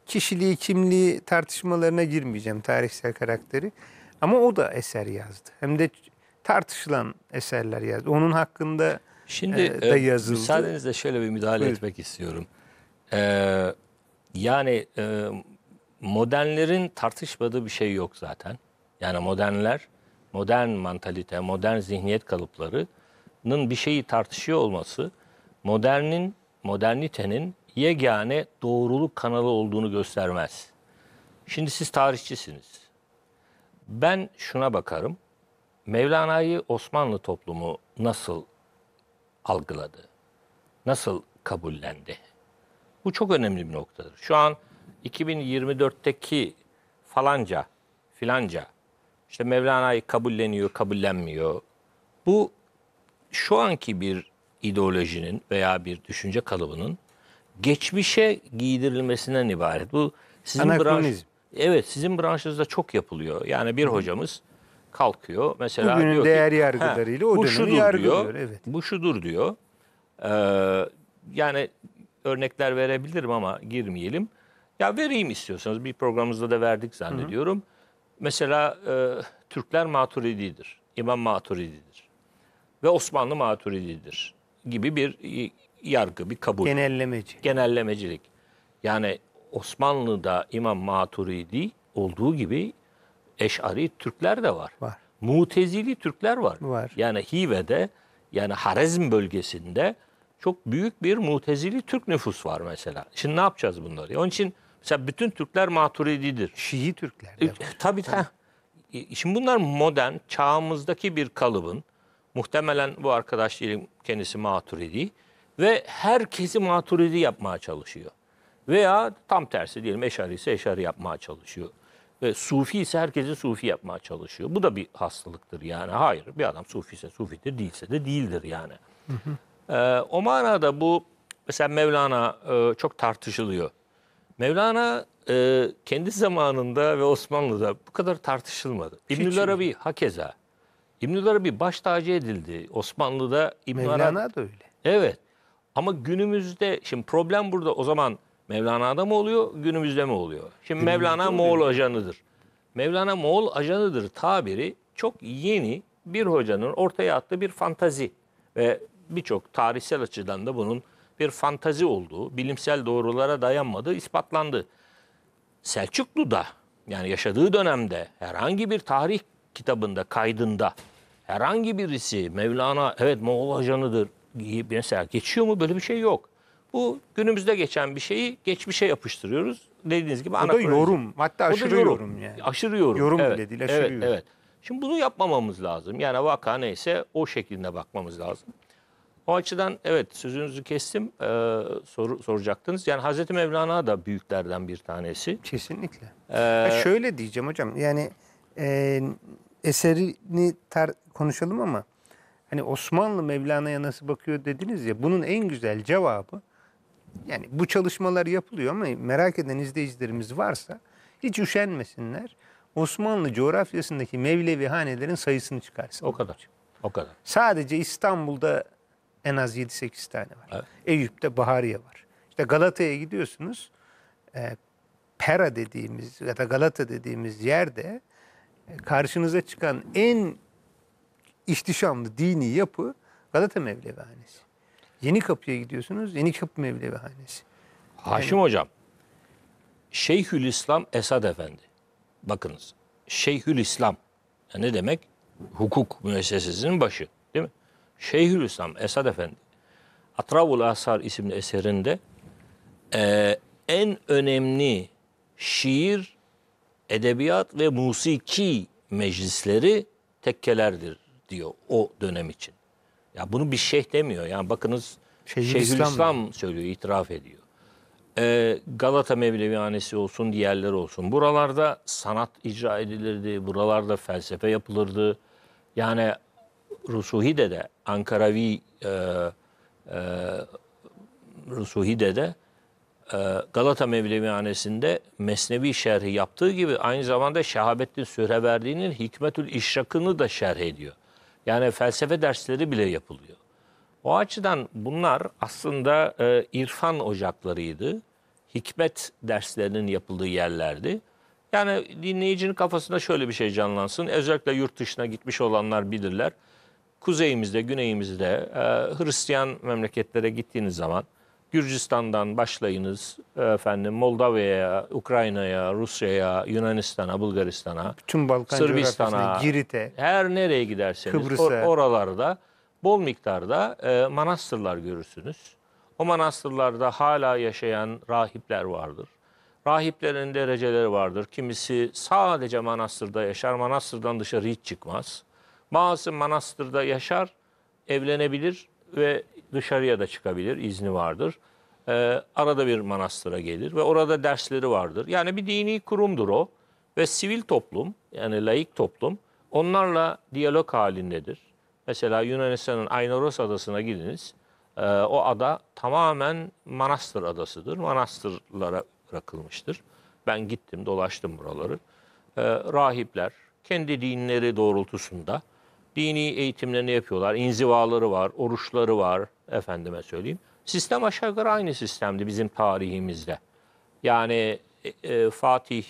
kişiliği, kimliği tartışmalarına girmeyeceğim tarihsel karakteri. Ama o da eser yazdı. Hem de tartışılan eserler yazdı. Onun hakkında Şimdi, e, da e, yazıldı. Şimdi Müsaadenizle şöyle bir müdahale Buyurun. etmek istiyorum. Ee, yani modernlerin tartışmadığı bir şey yok zaten. Yani modernler, modern mantalite, modern zihniyet kalıplarının bir şeyi tartışıyor olması modernin, modernitenin yegane doğruluk kanalı olduğunu göstermez. Şimdi siz tarihçisiniz. Ben şuna bakarım. Mevlana'yı Osmanlı toplumu nasıl algıladı? Nasıl kabullendi? Bu çok önemli bir noktadır. Şu an 2024'teki falanca, filanca işte Mevlana'yı kabulleniyor, kabullenmiyor. Bu şu anki bir ideolojinin veya bir düşünce kalıbının geçmişe giydirilmesinden ibaret. Bu sizin branş, Evet, sizin branşınızda çok yapılıyor. Yani bir hocamız kalkıyor mesela Bugünün diyor ki, değer yargılarıyla o bu dönemi yargılıyor. Diyor, evet. Bu şudur diyor. Ee, yani örnekler verebilirim ama girmeyelim. Ya vereyim istiyorsanız bir programımızda da verdik zannediyorum. Hı hı. Mesela e, Türkler maturididir, İmam maturididir ve Osmanlı maturididir gibi bir yargı, bir kabul. Genellemeci. Genellemecilik. Yani Osmanlı'da İmam Maturidi olduğu gibi Eş'ari Türkler de var. Var. Mutezili Türkler var. Var. Yani Hive'de yani Harezm bölgesinde çok büyük bir Mutezili Türk nüfus var mesela. Şimdi ne yapacağız bunları? Onun için Mesela bütün Türkler Maturididir. Şii Türkler. E, tabii tabii. E, şimdi bunlar modern, çağımızdaki bir kalıbın, muhtemelen bu arkadaş diyelim kendisi Maturidi ve herkesi Maturidi yapmaya çalışıyor. Veya tam tersi diyelim Eşari ise Eşari yapmaya çalışıyor. Ve Sufi ise herkesi Sufi yapmaya çalışıyor. Bu da bir hastalıktır yani. Hayır bir adam Sufi ise Sufidir, değilse de değildir yani. Hı hı. Ee, o manada bu mesela Mevlana e, çok tartışılıyor. Mevlana e, kendi zamanında ve Osmanlı'da bu kadar tartışılmadı. İbnül Arabi hakeza. İbnül Arabi baş tacı edildi. Osmanlı'da İbnül Arabi... Mevlana da öyle. Evet. Ama günümüzde şimdi problem burada o zaman Mevlana'da mı oluyor, günümüzde mi oluyor? Şimdi günümüzde Mevlana Moğol oluyor. ajanıdır. Mevlana Moğol ajanıdır tabiri çok yeni bir hocanın ortaya attığı bir fantazi ve birçok tarihsel açıdan da bunun bir fantazi olduğu, bilimsel doğrulara dayanmadığı ispatlandı. Selçuklu'da yani yaşadığı dönemde herhangi bir tarih kitabında, kaydında herhangi birisi Mevlana evet Moğol ajanıdır mesela geçiyor mu böyle bir şey yok. Bu günümüzde geçen bir şeyi geçmişe yapıştırıyoruz. Dediğiniz gibi O da yorum. Hatta o aşırı yorum. yorum yani. Aşırı yorum. Yorum evet. bile değil aşırı evet, yorum. Evet. Şimdi bunu yapmamamız lazım. Yani vaka neyse o şekilde bakmamız lazım. O açıdan evet sözünüzü kestim e, soru soracaktınız. Yani Hazreti Mevlana da büyüklerden bir tanesi. Kesinlikle. Ee, şöyle diyeceğim hocam yani e, eserini tar konuşalım ama hani Osmanlı Mevlana'ya nasıl bakıyor dediniz ya bunun en güzel cevabı yani bu çalışmalar yapılıyor ama merak eden izleyicilerimiz varsa hiç üşenmesinler. Osmanlı coğrafyasındaki Mevlevi hanelerin sayısını çıkarsın. O kadar. O kadar. Sadece İstanbul'da en az 7-8 tane var. Evet. Eyüp'te Bahariye var. İşte Galata'ya gidiyorsunuz. E, Pera dediğimiz ya da Galata dediğimiz yerde e, karşınıza çıkan en ihtişamlı dini yapı Galata Mevlevihanesi. Yeni Kapı'ya gidiyorsunuz, Yeni Kapı Mevlevihanesi. Haşim yani, Hocam, Şeyhülislam Esad Efendi. Bakınız, Şeyhülislam yani e, ne demek? Hukuk müessesesinin başı. Şeyhülislam Esad Efendi Atravul Asar isimli eserinde e, en önemli şiir, edebiyat ve musiki meclisleri tekkelerdir diyor o dönem için. Ya bunu bir şeyh demiyor. Yani bakınız Şeyhülislam, İslam söylüyor, itiraf ediyor. Ee, Galata Mevlevihanesi olsun, diğerleri olsun. Buralarda sanat icra edilirdi, buralarda felsefe yapılırdı. Yani Rusuhi'de de Ankaravi e, e, Rusuhi'de de e, Galata Mevlevihanesi'nde Mesnevi şerhi yaptığı gibi aynı zamanda Şahabettin Sühreverdi'nin Hikmetül İşrak'ını da şerh ediyor. Yani felsefe dersleri bile yapılıyor. O açıdan bunlar aslında e, irfan ocaklarıydı. Hikmet derslerinin yapıldığı yerlerdi. Yani dinleyicinin kafasında şöyle bir şey canlansın. Özellikle yurt dışına gitmiş olanlar bilirler kuzeyimizde, güneyimizde e, Hristiyan memleketlere gittiğiniz zaman Gürcistan'dan başlayınız e, efendim Moldova'ya, Ukrayna'ya, Rusya'ya, Yunanistan'a, Bulgaristan'a, bütün Balkan Sırbistan'a, Girit'e, her nereye giderseniz Kıbrıs'a. Or oralarda bol miktarda e, manastırlar görürsünüz. O manastırlarda hala yaşayan rahipler vardır. Rahiplerin dereceleri vardır. Kimisi sadece manastırda yaşar, manastırdan dışarı hiç çıkmaz. Bazı manastırda yaşar, evlenebilir ve dışarıya da çıkabilir, izni vardır. Ee, arada bir manastıra gelir ve orada dersleri vardır. Yani bir dini kurumdur o ve sivil toplum yani laik toplum onlarla diyalog halindedir. Mesela Yunanistan'ın Aynaros adasına gidiniz. Ee, o ada tamamen manastır adasıdır. Manastırlara bırakılmıştır. Ben gittim dolaştım buraları. Ee, rahipler kendi dinleri doğrultusunda dini eğitimlerini yapıyorlar. İnzivaları var, oruçları var efendime söyleyeyim. Sistem aşağı yukarı aynı sistemdi bizim tarihimizde. Yani e, e Fatih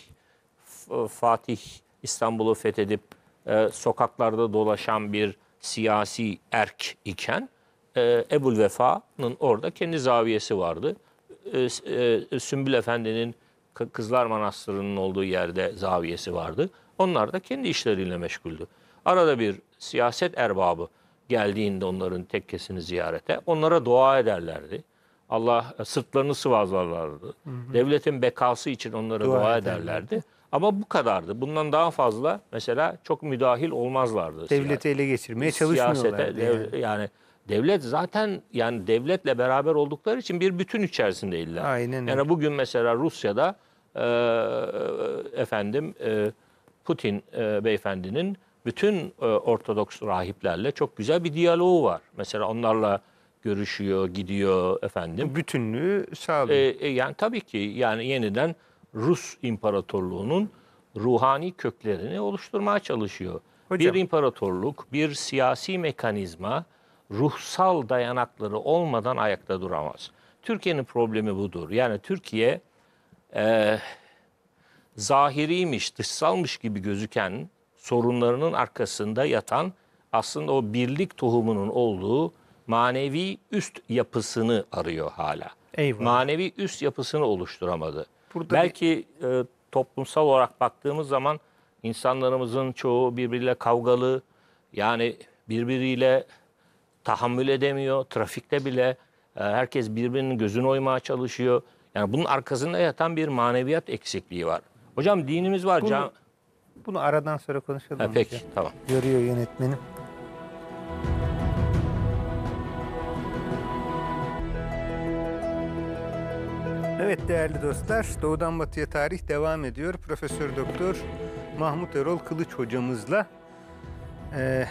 Fatih İstanbul'u fethedip e, sokaklarda dolaşan bir siyasi erk iken e, Ebul Vefa'nın orada kendi zaviyesi vardı. E, e, Sümbül Efendi'nin Kızlar Manastırı'nın olduğu yerde zaviyesi vardı. Onlar da kendi işleriyle meşguldü. Arada bir siyaset erbabı geldiğinde onların tekkesini ziyarete onlara dua ederlerdi. Allah e, sırtlarını sıvazlarlardı. Hı hı. Devletin bekası için onlara dua, dua ederlerdi. Ama bu kadardı. Bundan daha fazla mesela çok müdahil olmazlardı. Devleti ele geçirmeye çalışmıyorlardı. Siyasete, dev, yani. yani devlet zaten yani devletle beraber oldukları için bir bütün içerisindeydiler. Aynen öyle. Yani bugün mesela Rusya'da e, e, efendim e, Putin e, beyefendinin bütün e, Ortodoks rahiplerle çok güzel bir diyaloğu var. Mesela onlarla görüşüyor, gidiyor efendim. Bütünlüğü sağlıyor. E, e, yani tabii ki yani yeniden Rus İmparatorluğu'nun ruhani köklerini oluşturmaya çalışıyor. Hocam. Bir imparatorluk, bir siyasi mekanizma ruhsal dayanakları olmadan ayakta duramaz. Türkiye'nin problemi budur. Yani Türkiye e, zahiriymiş, dışsalmış gibi gözüken sorunlarının arkasında yatan aslında o birlik tohumunun olduğu manevi üst yapısını arıyor hala. Eyvallah. Manevi üst yapısını oluşturamadı. Burada Belki bir... e, toplumsal olarak baktığımız zaman insanlarımızın çoğu birbiriyle kavgalı. Yani birbiriyle tahammül edemiyor. Trafikte bile e, herkes birbirinin gözünü oymaya çalışıyor. Yani bunun arkasında yatan bir maneviyat eksikliği var. Hocam dinimiz var. Bunu... Can bunu aradan sonra konuşalım. Ha, peki, ya. tamam. Görüyor yönetmenim. Evet değerli dostlar, Doğudan Batıya Tarih devam ediyor. Profesör Doktor Mahmut Erol Kılıç hocamızla e,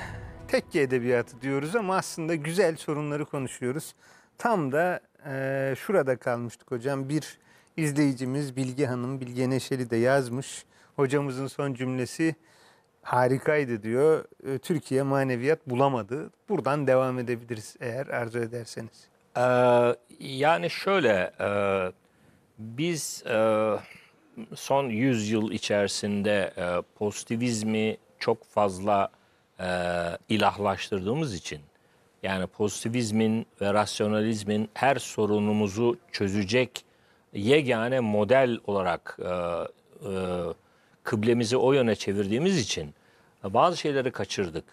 tekke edebiyatı diyoruz ama aslında güzel sorunları konuşuyoruz. Tam da e, şurada kalmıştık hocam. Bir izleyicimiz Bilge Hanım, Bilge Neşeli de yazmış hocamızın son cümlesi harikaydı diyor. Ee, Türkiye maneviyat bulamadı. Buradan devam edebiliriz eğer arzu ederseniz. Ee, yani şöyle e, biz e, son 100 yıl içerisinde e, pozitivizmi çok fazla e, ilahlaştırdığımız için yani pozitivizmin ve rasyonalizmin her sorunumuzu çözecek yegane model olarak e, e, kıblemizi o yöne çevirdiğimiz için e, bazı şeyleri kaçırdık.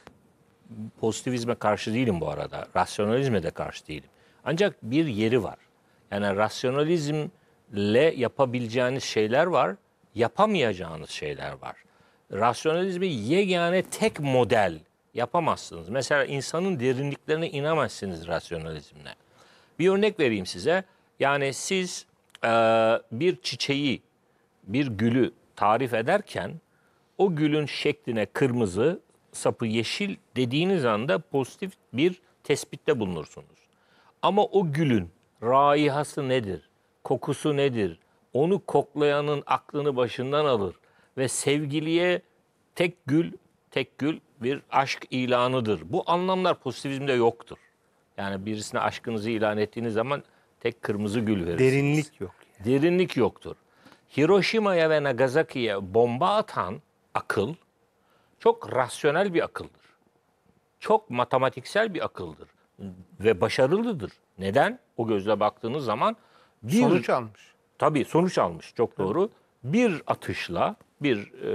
Pozitivizme karşı değilim bu arada. Rasyonalizme de karşı değilim. Ancak bir yeri var. Yani rasyonalizmle yapabileceğiniz şeyler var, yapamayacağınız şeyler var. Rasyonalizmi yegane tek model yapamazsınız. Mesela insanın derinliklerine inemezsiniz rasyonalizmle. Bir örnek vereyim size. Yani siz e, bir çiçeği, bir gülü tarif ederken o gülün şekline kırmızı, sapı yeşil dediğiniz anda pozitif bir tespitte bulunursunuz. Ama o gülün raihası nedir? Kokusu nedir? Onu koklayanın aklını başından alır ve sevgiliye tek gül, tek gül bir aşk ilanıdır. Bu anlamlar pozitivizmde yoktur. Yani birisine aşkınızı ilan ettiğiniz zaman tek kırmızı gül verirsiniz. Derinlik yok. Yani. Derinlik yoktur. Hiroşima'ya ve Nagasaki'ye bomba atan akıl çok rasyonel bir akıldır. Çok matematiksel bir akıldır ve başarılıdır. Neden? O gözle baktığınız zaman bir sonuç almış. Tabii sonuç almış. Çok doğru. Bir atışla, bir e,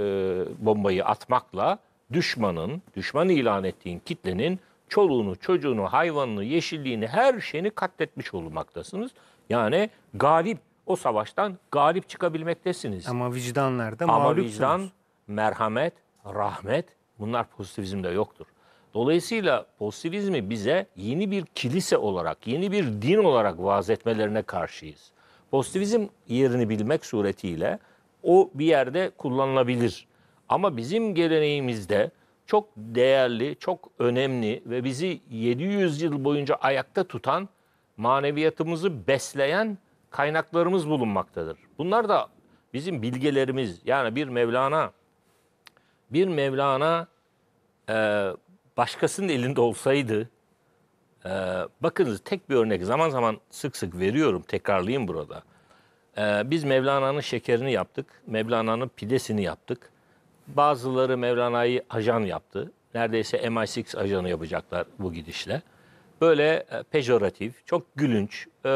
bombayı atmakla düşmanın, düşman ilan ettiğin kitlenin çoluğunu, çocuğunu, hayvanını, yeşilliğini, her şeyini katletmiş olmaktasınız. Yani galip o savaştan galip çıkabilmektesiniz. Ama vicdan nerede? Ama vicdan, merhamet, rahmet bunlar pozitivizmde yoktur. Dolayısıyla pozitivizmi bize yeni bir kilise olarak, yeni bir din olarak vaaz etmelerine karşıyız. Pozitivizm yerini bilmek suretiyle o bir yerde kullanılabilir. Ama bizim geleneğimizde çok değerli, çok önemli ve bizi 700 yıl boyunca ayakta tutan, maneviyatımızı besleyen kaynaklarımız bulunmaktadır. Bunlar da bizim bilgelerimiz yani bir Mevlana bir Mevlana e, başkasının elinde olsaydı e, bakınız tek bir örnek zaman zaman sık sık veriyorum tekrarlayayım burada. E, biz Mevlana'nın şekerini yaptık. Mevlana'nın pidesini yaptık. Bazıları Mevlana'yı ajan yaptı. Neredeyse MI6 ajanı yapacaklar bu gidişle böyle e, pejoratif, çok gülünç e,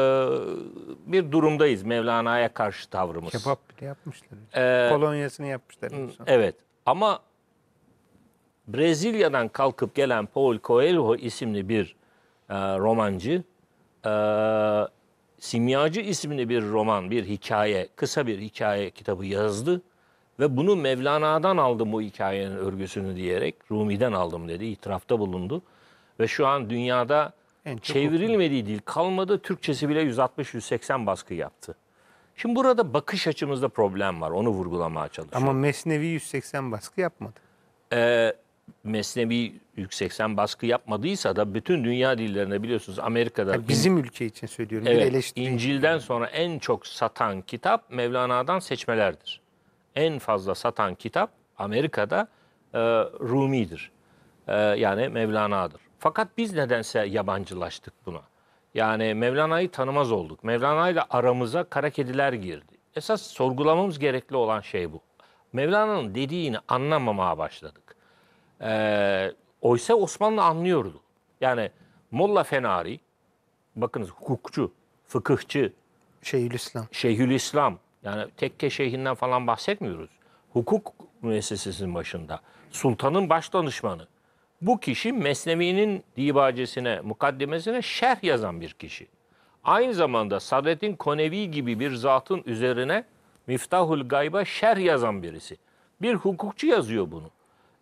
bir durumdayız Mevlana'ya karşı tavrımız. Kebap bile yapmışlar. Ee, Kolonyasını yapmışlar. Evet ama Brezilya'dan kalkıp gelen Paul Coelho isimli bir e, romancı, e, Simyacı isimli bir roman, bir hikaye, kısa bir hikaye kitabı yazdı. Ve bunu Mevlana'dan aldım bu hikayenin örgüsünü diyerek, Rumi'den aldım dedi, itirafta bulundu. Ve şu an dünyada en çevrilmediği okudu. dil kalmadı. Türkçesi bile 160-180 baskı yaptı. Şimdi burada bakış açımızda problem var. Onu vurgulamaya çalışıyorum. Ama Mesnevi 180 baskı yapmadı. Ee, Mesnevi 180 baskı yapmadıysa da bütün dünya dillerinde biliyorsunuz Amerika'da... Yani bizim ülke için söylüyorum. Evet, İncil'den yani. sonra en çok satan kitap Mevlana'dan seçmelerdir. En fazla satan kitap Amerika'da e, Rumi'dir. E, yani Mevlana'dır. Fakat biz nedense yabancılaştık buna. Yani Mevlana'yı tanımaz olduk. Mevlana ile aramıza kara kediler girdi. Esas sorgulamamız gerekli olan şey bu. Mevlana'nın dediğini anlamamaya başladık. Ee, oysa Osmanlı anlıyordu. Yani Molla Fenari, bakınız hukukçu, fıkıhçı. Şeyhülislam. Şeyhülislam. Yani tekke şeyhinden falan bahsetmiyoruz. Hukuk müessesesinin başında. Sultanın baş danışmanı. Bu kişi Mesnevi'nin dibacesine, mukaddemesine şerh yazan bir kişi. Aynı zamanda Sadettin Konevi gibi bir zatın üzerine Miftahul Gayb'a şerh yazan birisi. Bir hukukçu yazıyor bunu.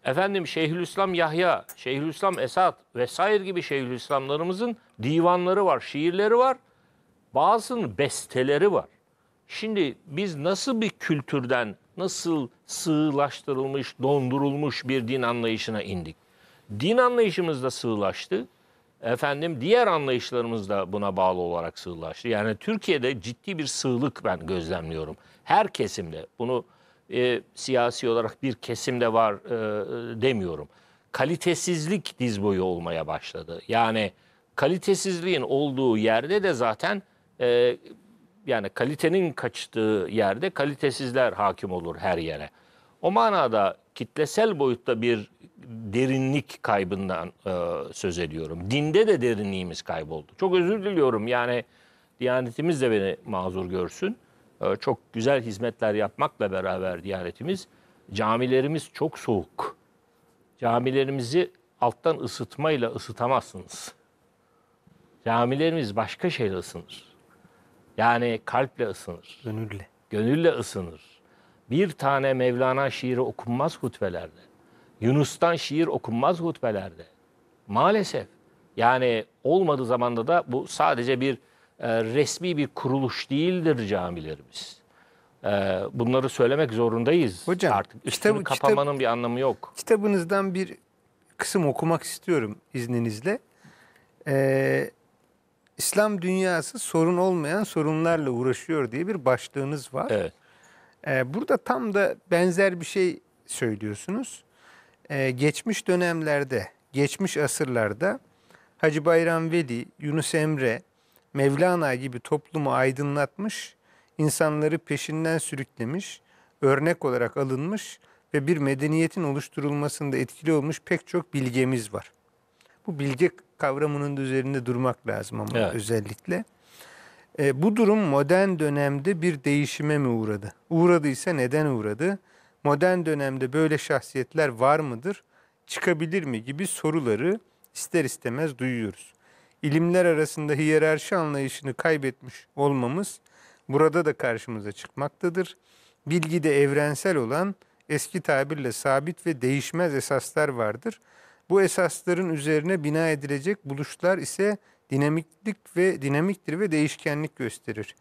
Efendim Şeyhülislam Yahya, Şeyhülislam Esat vesaire gibi Şeyhülislamlarımızın divanları var, şiirleri var. Bazısının besteleri var. Şimdi biz nasıl bir kültürden, nasıl sığlaştırılmış, dondurulmuş bir din anlayışına indik? din anlayışımızda sığlaştı. Efendim diğer anlayışlarımız da buna bağlı olarak sığlaştı. Yani Türkiye'de ciddi bir sığlık ben gözlemliyorum. Her kesimde bunu e, siyasi olarak bir kesimde var e, demiyorum. Kalitesizlik diz boyu olmaya başladı. Yani kalitesizliğin olduğu yerde de zaten e, yani kalitenin kaçtığı yerde kalitesizler hakim olur her yere. O manada kitlesel boyutta bir derinlik kaybından e, söz ediyorum. Dinde de derinliğimiz kayboldu. Çok özür diliyorum yani Diyanetimiz de beni mazur görsün. E, çok güzel hizmetler yapmakla beraber Diyanetimiz, camilerimiz çok soğuk. Camilerimizi alttan ısıtmayla ısıtamazsınız. Camilerimiz başka şeyle ısınır. Yani kalple ısınır. Gönülle. Gönülle ısınır. Bir tane Mevlana şiiri okunmaz hutbelerde. Yunus'tan şiir okunmaz hutbelerde. Maalesef. Yani olmadığı zamanda da bu sadece bir e, resmi bir kuruluş değildir camilerimiz. E, bunları söylemek zorundayız. Hocam, Artık üstünü kitap, kapamanın bir anlamı yok. Kitabınızdan bir kısım okumak istiyorum izninizle. Ee, İslam dünyası sorun olmayan sorunlarla uğraşıyor diye bir başlığınız var. Evet. E, burada tam da benzer bir şey söylüyorsunuz. E, geçmiş dönemlerde, geçmiş asırlarda Hacı Bayram Veli, Yunus Emre, Mevlana gibi toplumu aydınlatmış, insanları peşinden sürüklemiş, örnek olarak alınmış ve bir medeniyetin oluşturulmasında etkili olmuş pek çok bilgemiz var. Bu bilge kavramının üzerinde durmak lazım ama evet. özellikle. E, bu durum modern dönemde bir değişime mi uğradı? Uğradıysa neden uğradı? Modern dönemde böyle şahsiyetler var mıdır? Çıkabilir mi gibi soruları ister istemez duyuyoruz. İlimler arasında hiyerarşi anlayışını kaybetmiş olmamız burada da karşımıza çıkmaktadır. Bilgide evrensel olan eski tabirle sabit ve değişmez esaslar vardır. Bu esasların üzerine bina edilecek buluşlar ise dinamiklik ve dinamiktir ve değişkenlik gösterir.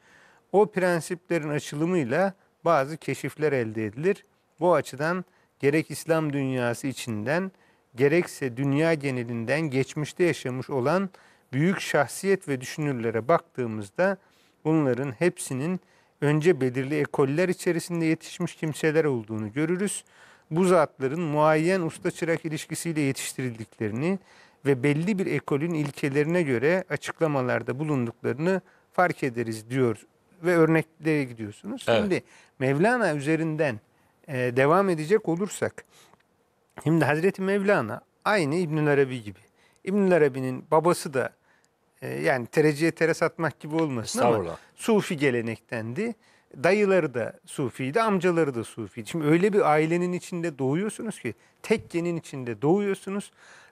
O prensiplerin açılımıyla bazı keşifler elde edilir. Bu açıdan gerek İslam dünyası içinden gerekse dünya genelinden geçmişte yaşamış olan büyük şahsiyet ve düşünürlere baktığımızda bunların hepsinin önce belirli ekoller içerisinde yetişmiş kimseler olduğunu görürüz. Bu zatların muayyen usta çırak ilişkisiyle yetiştirildiklerini ve belli bir ekolün ilkelerine göre açıklamalarda bulunduklarını fark ederiz diyor ve örneklere gidiyorsunuz. Evet. Şimdi Mevlana üzerinden e, devam edecek olursak şimdi Hazreti Mevlana aynı İbnül Arabi gibi. İbnül Arabi'nin babası da e, yani tereciye tere satmak gibi olmasın ama Sufi gelenektendi. Dayıları da Sufiydi, amcaları da Sufiydi. Şimdi öyle bir ailenin içinde doğuyorsunuz ki tekkenin içinde doğuyorsunuz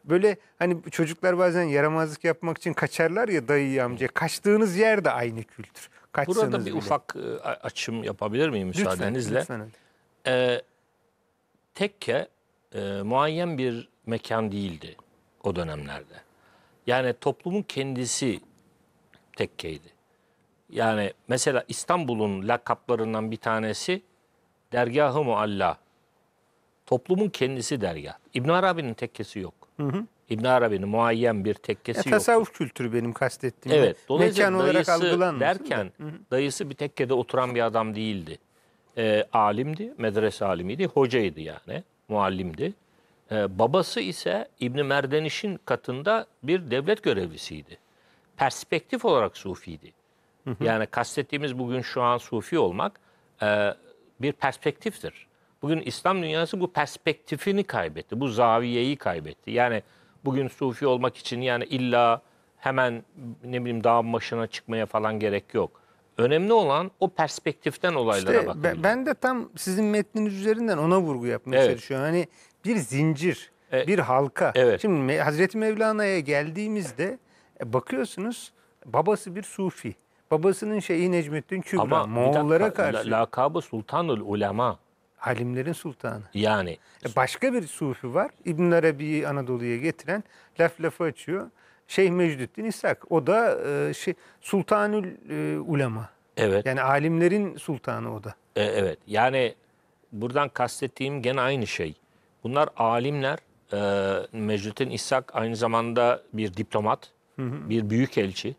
böyle hani çocuklar bazen yaramazlık yapmak için kaçarlar ya dayı amca. Kaçtığınız yer de aynı kültür. Kaçsanız Burada bir bile. ufak e, açım yapabilir miyim müsaadenizle? Lütfen. lütfen. Ee, tekke e, muayyen bir mekan değildi o dönemlerde. Yani toplumun kendisi tekkeydi. Yani mesela İstanbul'un lakaplarından bir tanesi dergahı mualla. Toplumun kendisi dergah. İbn Arabi'nin tekkesi yok. Hı hı. İbn Arabi'nin muayyen bir tekkesi yok. Tasavvuf kültürü benim kastettiğim. Evet. Dolayısıyla Mekan dayısı olarak derken hı hı. dayısı bir tekkede oturan bir adam değildi. E, alimdi, medrese alimiydi, hocaydı yani, muallimdi. E, babası ise İbni Merdeniş'in katında bir devlet görevlisiydi. Perspektif olarak Sufiydi. Hı hı. Yani kastettiğimiz bugün şu an Sufi olmak e, bir perspektiftir. Bugün İslam dünyası bu perspektifini kaybetti. Bu zaviyeyi kaybetti. Yani bugün sufi olmak için yani illa hemen ne bileyim dağ başına çıkmaya falan gerek yok. Önemli olan o perspektiften olaylara işte bakmak. Ben, de tam sizin metniniz üzerinden ona vurgu yapmaya evet. çalışıyorum. Hani bir zincir, e, bir halka. Evet. Şimdi Hazreti Mevlana'ya geldiğimizde e, bakıyorsunuz babası bir sufi. Babasının şeyi Necmettin Kübra, Ama Moğollara karşı. Lakabı Sultanul Ulema. Alimlerin sultanı. Yani. E, başka bir sufi var. İbn Arabi'yi Anadolu'ya getiren laf lafı açıyor. Şeyh Mecdüddin İshak. O da e, şey Sultanül e, Ulema. Evet. Yani alimlerin sultanı o da. E, evet. Yani buradan kastettiğim gene aynı şey. Bunlar alimler. E, Mecdüddin İshak aynı zamanda bir diplomat, hı hı. bir büyükelçi.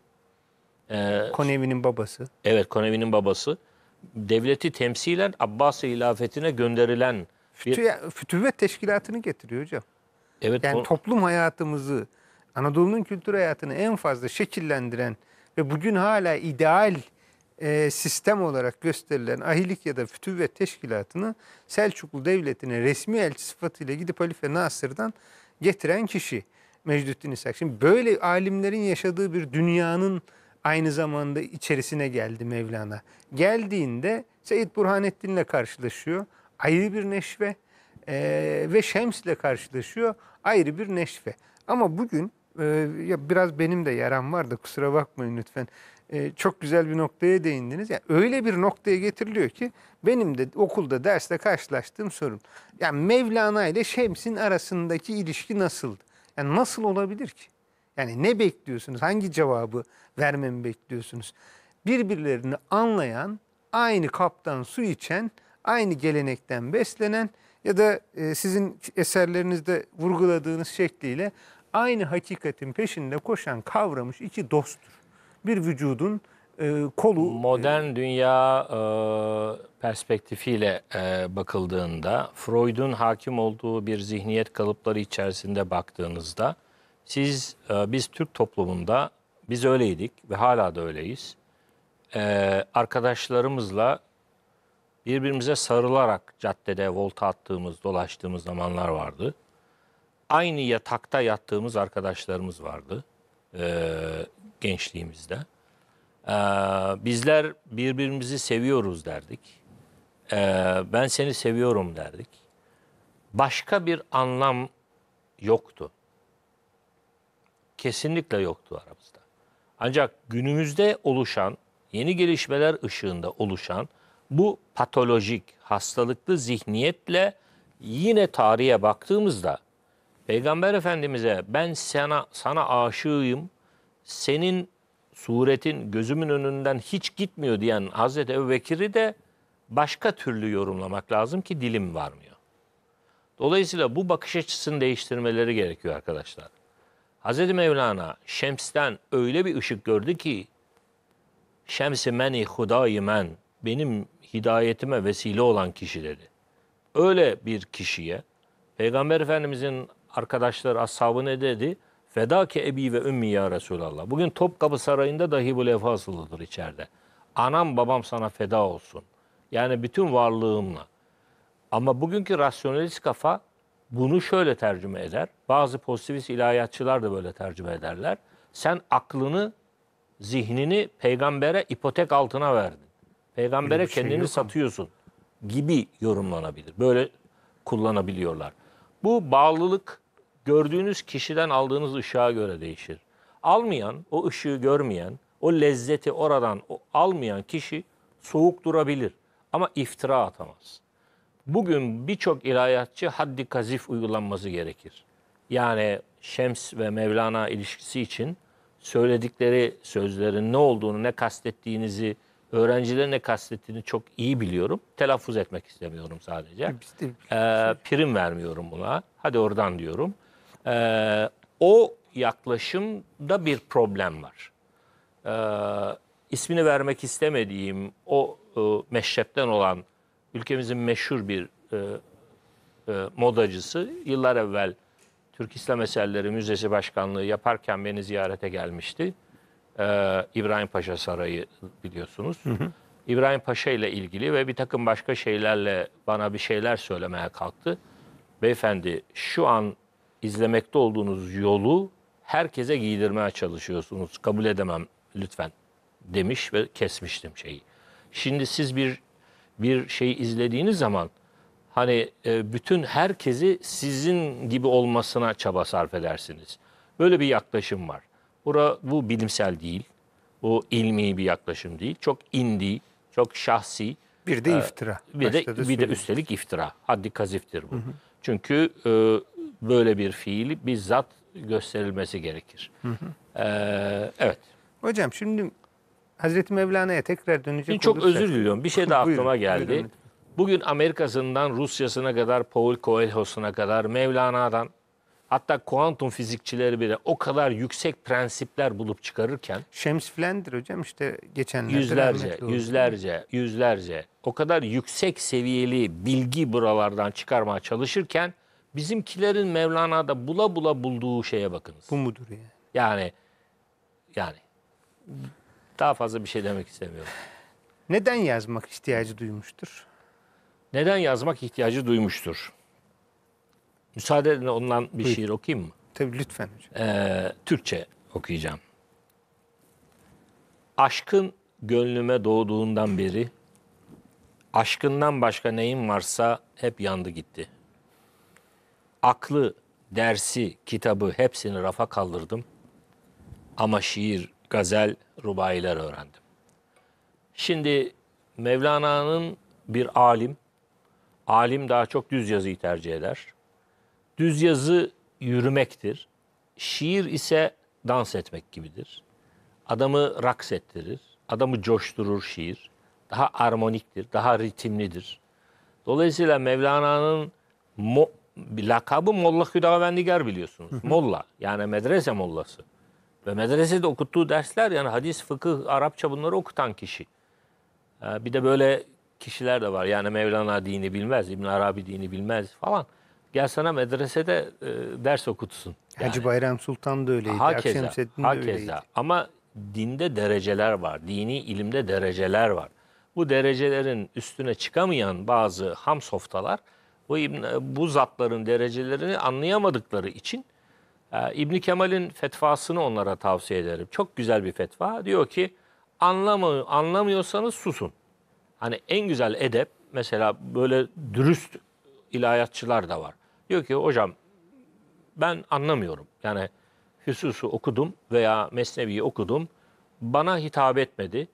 E, Konevi'nin babası. Evet, Konevi'nin babası devleti temsilen Abbas ilafetine gönderilen bir... Fütüve, fütüvvet teşkilatını getiriyor hocam. Evet. Yani o... toplum hayatımızı, Anadolu'nun kültür hayatını en fazla şekillendiren ve bugün hala ideal e, sistem olarak gösterilen ahilik ya da fütüvvet teşkilatını Selçuklu Devleti'ne resmi elçi sıfatıyla gidip Ali ve Nasır'dan getiren kişi Mecdüddin İshak. Şimdi böyle alimlerin yaşadığı bir dünyanın aynı zamanda içerisine geldi Mevlana. Geldiğinde Seyyid Burhanettin'le karşılaşıyor. Ayrı bir neşve e, ve Şems'le karşılaşıyor. Ayrı bir neşve. Ama bugün e, biraz benim de yaram var da kusura bakmayın lütfen. E, çok güzel bir noktaya değindiniz. Yani öyle bir noktaya getiriliyor ki benim de okulda derste karşılaştığım sorun. Yani Mevlana ile Şems'in arasındaki ilişki nasıldı? Yani nasıl olabilir ki? Yani ne bekliyorsunuz? Hangi cevabı vermemi bekliyorsunuz? Birbirlerini anlayan, aynı kaptan su içen, aynı gelenekten beslenen ya da e, sizin eserlerinizde vurguladığınız şekliyle aynı hakikatin peşinde koşan kavramış iki dosttur. Bir vücudun e, kolu... E, Modern dünya e, perspektifiyle e, bakıldığında, Freud'un hakim olduğu bir zihniyet kalıpları içerisinde baktığınızda siz e, biz Türk toplumunda biz öyleydik ve hala da öyleyiz. E, arkadaşlarımızla birbirimize sarılarak caddede volta attığımız, dolaştığımız zamanlar vardı. Aynı yatakta yattığımız arkadaşlarımız vardı e, gençliğimizde. E, bizler birbirimizi seviyoruz derdik. E, ben seni seviyorum derdik. Başka bir anlam yoktu kesinlikle yoktu aramızda. Ancak günümüzde oluşan, yeni gelişmeler ışığında oluşan bu patolojik, hastalıklı zihniyetle yine tarihe baktığımızda Peygamber Efendimiz'e ben sana, sana aşığıyım, senin suretin gözümün önünden hiç gitmiyor diyen Hazreti Ebu Bekir'i de başka türlü yorumlamak lazım ki dilim varmıyor. Dolayısıyla bu bakış açısını değiştirmeleri gerekiyor arkadaşlar. Hazreti Mevlana Şems'ten öyle bir ışık gördü ki Şems-i meni hudayı men benim hidayetime vesile olan kişi Öyle bir kişiye Peygamber Efendimizin arkadaşları ashabı ne dedi? Feda ki ebi ve ümmi ya Resulallah. Bugün Topkapı Sarayı'nda dahi bu levha asılıdır içeride. Anam babam sana feda olsun. Yani bütün varlığımla. Ama bugünkü rasyonelist kafa bunu şöyle tercüme eder. Bazı pozitivist ilahiyatçılar da böyle tercüme ederler. Sen aklını, zihnini peygambere ipotek altına verdin. Peygambere şey kendini satıyorsun gibi yorumlanabilir. Böyle kullanabiliyorlar. Bu bağlılık gördüğünüz kişiden aldığınız ışığa göre değişir. Almayan, o ışığı görmeyen, o lezzeti oradan almayan kişi soğuk durabilir ama iftira atamaz bugün birçok ilahiyatçı haddi kazif uygulanması gerekir. Yani Şems ve Mevlana ilişkisi için söyledikleri sözlerin ne olduğunu, ne kastettiğinizi, öğrencilerin ne kastettiğini çok iyi biliyorum. Telaffuz etmek istemiyorum sadece. Ee, şey prim vermiyorum buna. Hadi oradan diyorum. Ee, o yaklaşımda bir problem var. Ee, ismini vermek istemediğim o e, meşrepten olan ülkemizin meşhur bir e, e, modacısı yıllar evvel Türk İslam Eserleri Müzesi Başkanlığı yaparken beni ziyarete gelmişti. Ee, İbrahim Paşa Sarayı biliyorsunuz. Hı hı. İbrahim Paşa ile ilgili ve bir takım başka şeylerle bana bir şeyler söylemeye kalktı. Beyefendi şu an izlemekte olduğunuz yolu herkese giydirmeye çalışıyorsunuz. Kabul edemem lütfen demiş ve kesmiştim şeyi. Şimdi siz bir bir şey izlediğiniz zaman hani e, bütün herkesi sizin gibi olmasına çaba sarf edersiniz. Böyle bir yaklaşım var. Bura, bu bilimsel değil. Bu ilmi bir yaklaşım değil. Çok indi, çok şahsi. Bir de ee, iftira. E, bir de, de bir de üstelik iftira. Haddi kaziftir bu. Hı hı. Çünkü e, böyle bir fiili bizzat gösterilmesi gerekir. Hı hı. E, evet. Hocam şimdi Hazreti Mevlana'ya tekrar dönecek Şimdi çok özür diliyorum. Bir şey daha aklıma buyurun, geldi. Buyurun. Bugün Amerikasından Rusyasına kadar, Paul Coelho'suna kadar, Mevlana'dan hatta kuantum fizikçileri bile o kadar yüksek prensipler bulup çıkarırken Şems Flendir hocam işte geçenlerde yüzlerce, yüzlerce, yüzlerce o kadar yüksek seviyeli bilgi buralardan çıkarmaya çalışırken bizimkilerin Mevlana'da bula bula bulduğu şeye bakınız. Bu mudur yani? Yani yani daha fazla bir şey demek istemiyorum. Neden yazmak ihtiyacı duymuştur? Neden yazmak ihtiyacı duymuştur? Müsaade edin ondan bir Buyur. şiir okuyayım mı? Tabii lütfen hocam. Ee, Türkçe okuyacağım. Aşkın gönlüme doğduğundan beri aşkından başka neyim varsa hep yandı gitti. Aklı, dersi, kitabı hepsini rafa kaldırdım. Ama şiir gazel rubayiler öğrendim. Şimdi Mevlana'nın bir alim, alim daha çok düz yazıyı tercih eder. Düz yazı yürümektir. Şiir ise dans etmek gibidir. Adamı raks ettirir, adamı coşturur şiir. Daha armoniktir, daha ritimlidir. Dolayısıyla Mevlana'nın mo- lakabı Molla Hüdavendigar biliyorsunuz. Molla yani medrese mollası. Ve medresede okuttuğu dersler yani hadis, fıkıh, Arapça bunları okutan kişi. Ee, bir de böyle kişiler de var. Yani Mevlana dini bilmez, İbn Arabi dini bilmez falan. Gel sana medresede e, ders okutsun. Yani. Hacı Bayram Sultan da öyleydi. Hakeza, Akşemseddin de hakeza. öyleydi. Ama dinde dereceler var. Dini ilimde dereceler var. Bu derecelerin üstüne çıkamayan bazı ham softalar bu, bu zatların derecelerini anlayamadıkları için ee, İbni Kemal'in fetvasını onlara tavsiye ederim. Çok güzel bir fetva. Diyor ki anlamı, anlamıyorsanız susun. Hani en güzel edep mesela böyle dürüst ilahiyatçılar da var. Diyor ki hocam ben anlamıyorum. Yani Hüsus'u okudum veya Mesnevi'yi okudum. Bana hitap etmedi.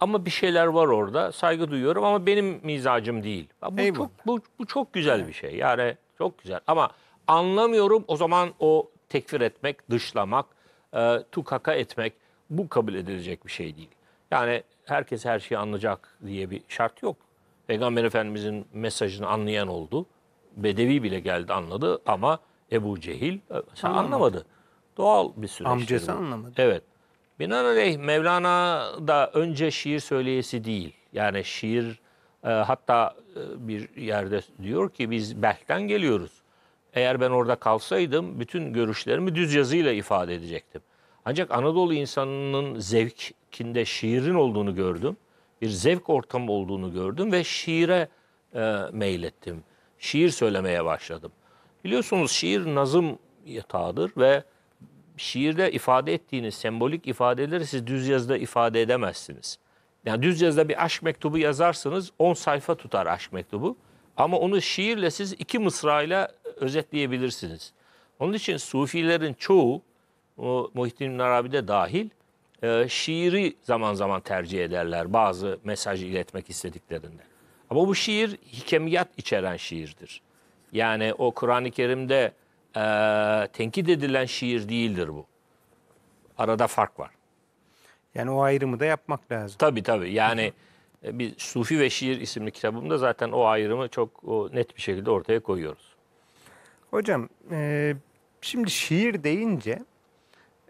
Ama bir şeyler var orada. Saygı duyuyorum ama benim mizacım değil. Bu çok bu, bu çok güzel bir şey. Yani çok güzel. Ama anlamıyorum o zaman o tekfir etmek, dışlamak, e, tukaka etmek bu kabul edilecek bir şey değil. Yani herkes her şeyi anlayacak diye bir şart yok. Peygamber Efendimizin mesajını anlayan oldu. Bedevi bile geldi anladı ama Ebu Cehil e, anlamadı. anlamadı. Doğal bir süreç. Amcası bu. anlamadı. Evet. Binaenaleyh Mevlana da önce şiir söyleyesi değil. Yani şiir e, hatta e, bir yerde diyor ki biz Belh'ten geliyoruz. Eğer ben orada kalsaydım bütün görüşlerimi düz yazıyla ifade edecektim. Ancak Anadolu insanının zevkinde şiirin olduğunu gördüm. Bir zevk ortamı olduğunu gördüm ve şiire e, meylettim. Şiir söylemeye başladım. Biliyorsunuz şiir nazım yatağıdır ve şiirde ifade ettiğiniz sembolik ifadeleri siz düz yazıda ifade edemezsiniz. Yani düz yazıda bir aşk mektubu yazarsınız 10 sayfa tutar aşk mektubu. Ama onu şiirle siz iki mısrayla özetleyebilirsiniz. Onun için Sufilerin çoğu, o Muhittin Arabi de dahil, e, şiiri zaman zaman tercih ederler bazı mesaj iletmek istediklerinde. Ama bu şiir hikemiyat içeren şiirdir. Yani o Kur'an-ı Kerim'de e, tenkit edilen şiir değildir bu. Arada fark var. Yani o ayrımı da yapmak lazım. Tabii tabii. Yani... Hı hı. E, bir Sufi ve Şiir isimli kitabımda zaten o ayrımı çok o, net bir şekilde ortaya koyuyoruz. Hocam e, şimdi şiir deyince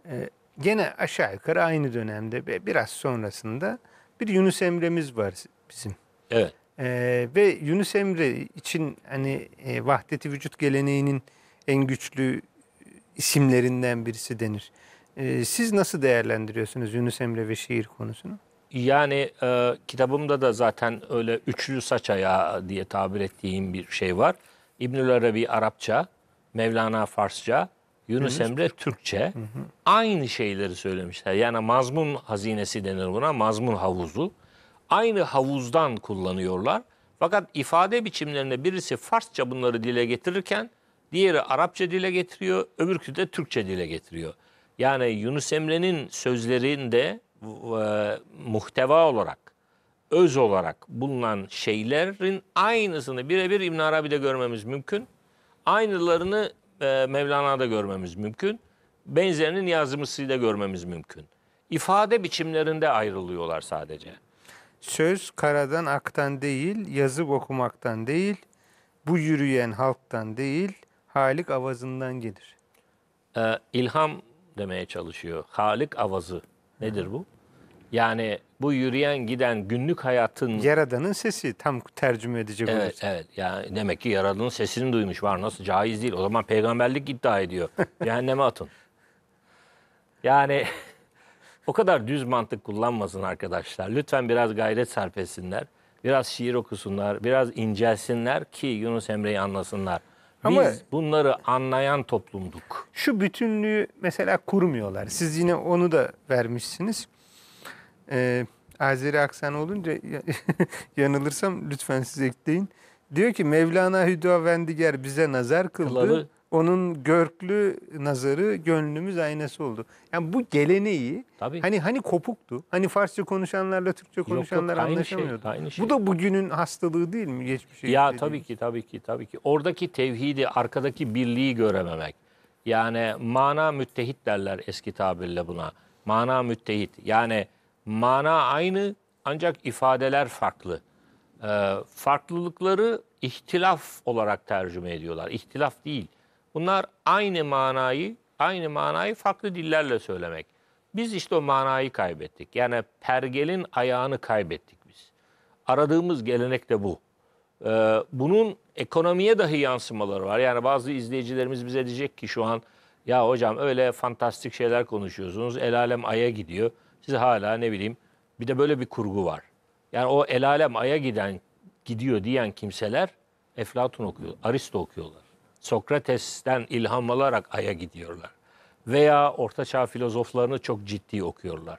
e, gene aşağı yukarı aynı dönemde ve biraz sonrasında bir Yunus Emre'miz var bizim. Evet. E, ve Yunus Emre için hani e, vahdeti vücut geleneğinin en güçlü isimlerinden birisi denir. E, siz nasıl değerlendiriyorsunuz Yunus Emre ve şiir konusunu? Yani e, kitabımda da zaten öyle üçlü saç ayağı diye tabir ettiğim bir şey var. İbnül Arabi Arapça, Mevlana Farsça, Yunus Hı -hı. Emre Türkçe. Hı -hı. Aynı şeyleri söylemişler. Yani mazmun hazinesi denir buna, mazmun havuzu. Aynı havuzdan kullanıyorlar. Fakat ifade biçimlerinde birisi Farsça bunları dile getirirken diğeri Arapça dile getiriyor, öbürkü de Türkçe dile getiriyor. Yani Yunus Emre'nin sözlerinde e, muhteva olarak, öz olarak bulunan şeylerin aynısını birebir İbn Arabi'de görmemiz mümkün. Aynılarını e, Mevlana'da görmemiz mümkün. Benzerini Niyazi Mısri'de görmemiz mümkün. İfade biçimlerinde ayrılıyorlar sadece. Söz karadan aktan değil, yazıp okumaktan değil, bu yürüyen halktan değil, Halik avazından gelir. Ee, ilham demeye çalışıyor. Halik avazı. Nedir bu? Yani bu yürüyen giden günlük hayatın... Yaradan'ın sesi tam tercüme edecek evet, Evet, yani demek ki Yaradan'ın sesini duymuş var. Nasıl caiz değil. O zaman peygamberlik iddia ediyor. Cehenneme atın. Yani o kadar düz mantık kullanmasın arkadaşlar. Lütfen biraz gayret sarf etsinler. Biraz şiir okusunlar, biraz incelsinler ki Yunus Emre'yi anlasınlar. Ama Biz bunları anlayan toplumduk. Şu bütünlüğü mesela kurmuyorlar. Siz yine onu da vermişsiniz. Ee, Azeri aksan olunca yanılırsam lütfen siz ekleyin. Diyor ki Mevlana Hüdavendiger bize nazar kıldı. Kılalı onun görklü nazarı gönlümüz aynası oldu. Yani bu geleneği Tabii. hani hani kopuktu. Hani Farsça konuşanlarla Türkçe konuşanlar yok, yok, şey, anlaşamıyordu. Şey, aynı şey. Bu da bugünün hastalığı değil mi geçmişe? Ya dediğimiz. tabii ki tabii ki tabii ki. Oradaki tevhidi, arkadaki birliği görememek. Yani mana müttehit derler eski tabirle buna. Mana müttehit. Yani mana aynı ancak ifadeler farklı. Ee, farklılıkları ihtilaf olarak tercüme ediyorlar. İhtilaf değil. Bunlar aynı manayı, aynı manayı farklı dillerle söylemek. Biz işte o manayı kaybettik. Yani pergelin ayağını kaybettik biz. Aradığımız gelenek de bu. Ee, bunun ekonomiye dahi yansımaları var. Yani bazı izleyicilerimiz bize diyecek ki şu an ya hocam öyle fantastik şeyler konuşuyorsunuz. El alem aya gidiyor. Siz hala ne bileyim bir de böyle bir kurgu var. Yani o el alem aya giden gidiyor diyen kimseler Eflatun okuyor, Aristo okuyorlar. Sokrates'ten ilham alarak Ay'a gidiyorlar. Veya ortaçağ filozoflarını çok ciddi okuyorlar.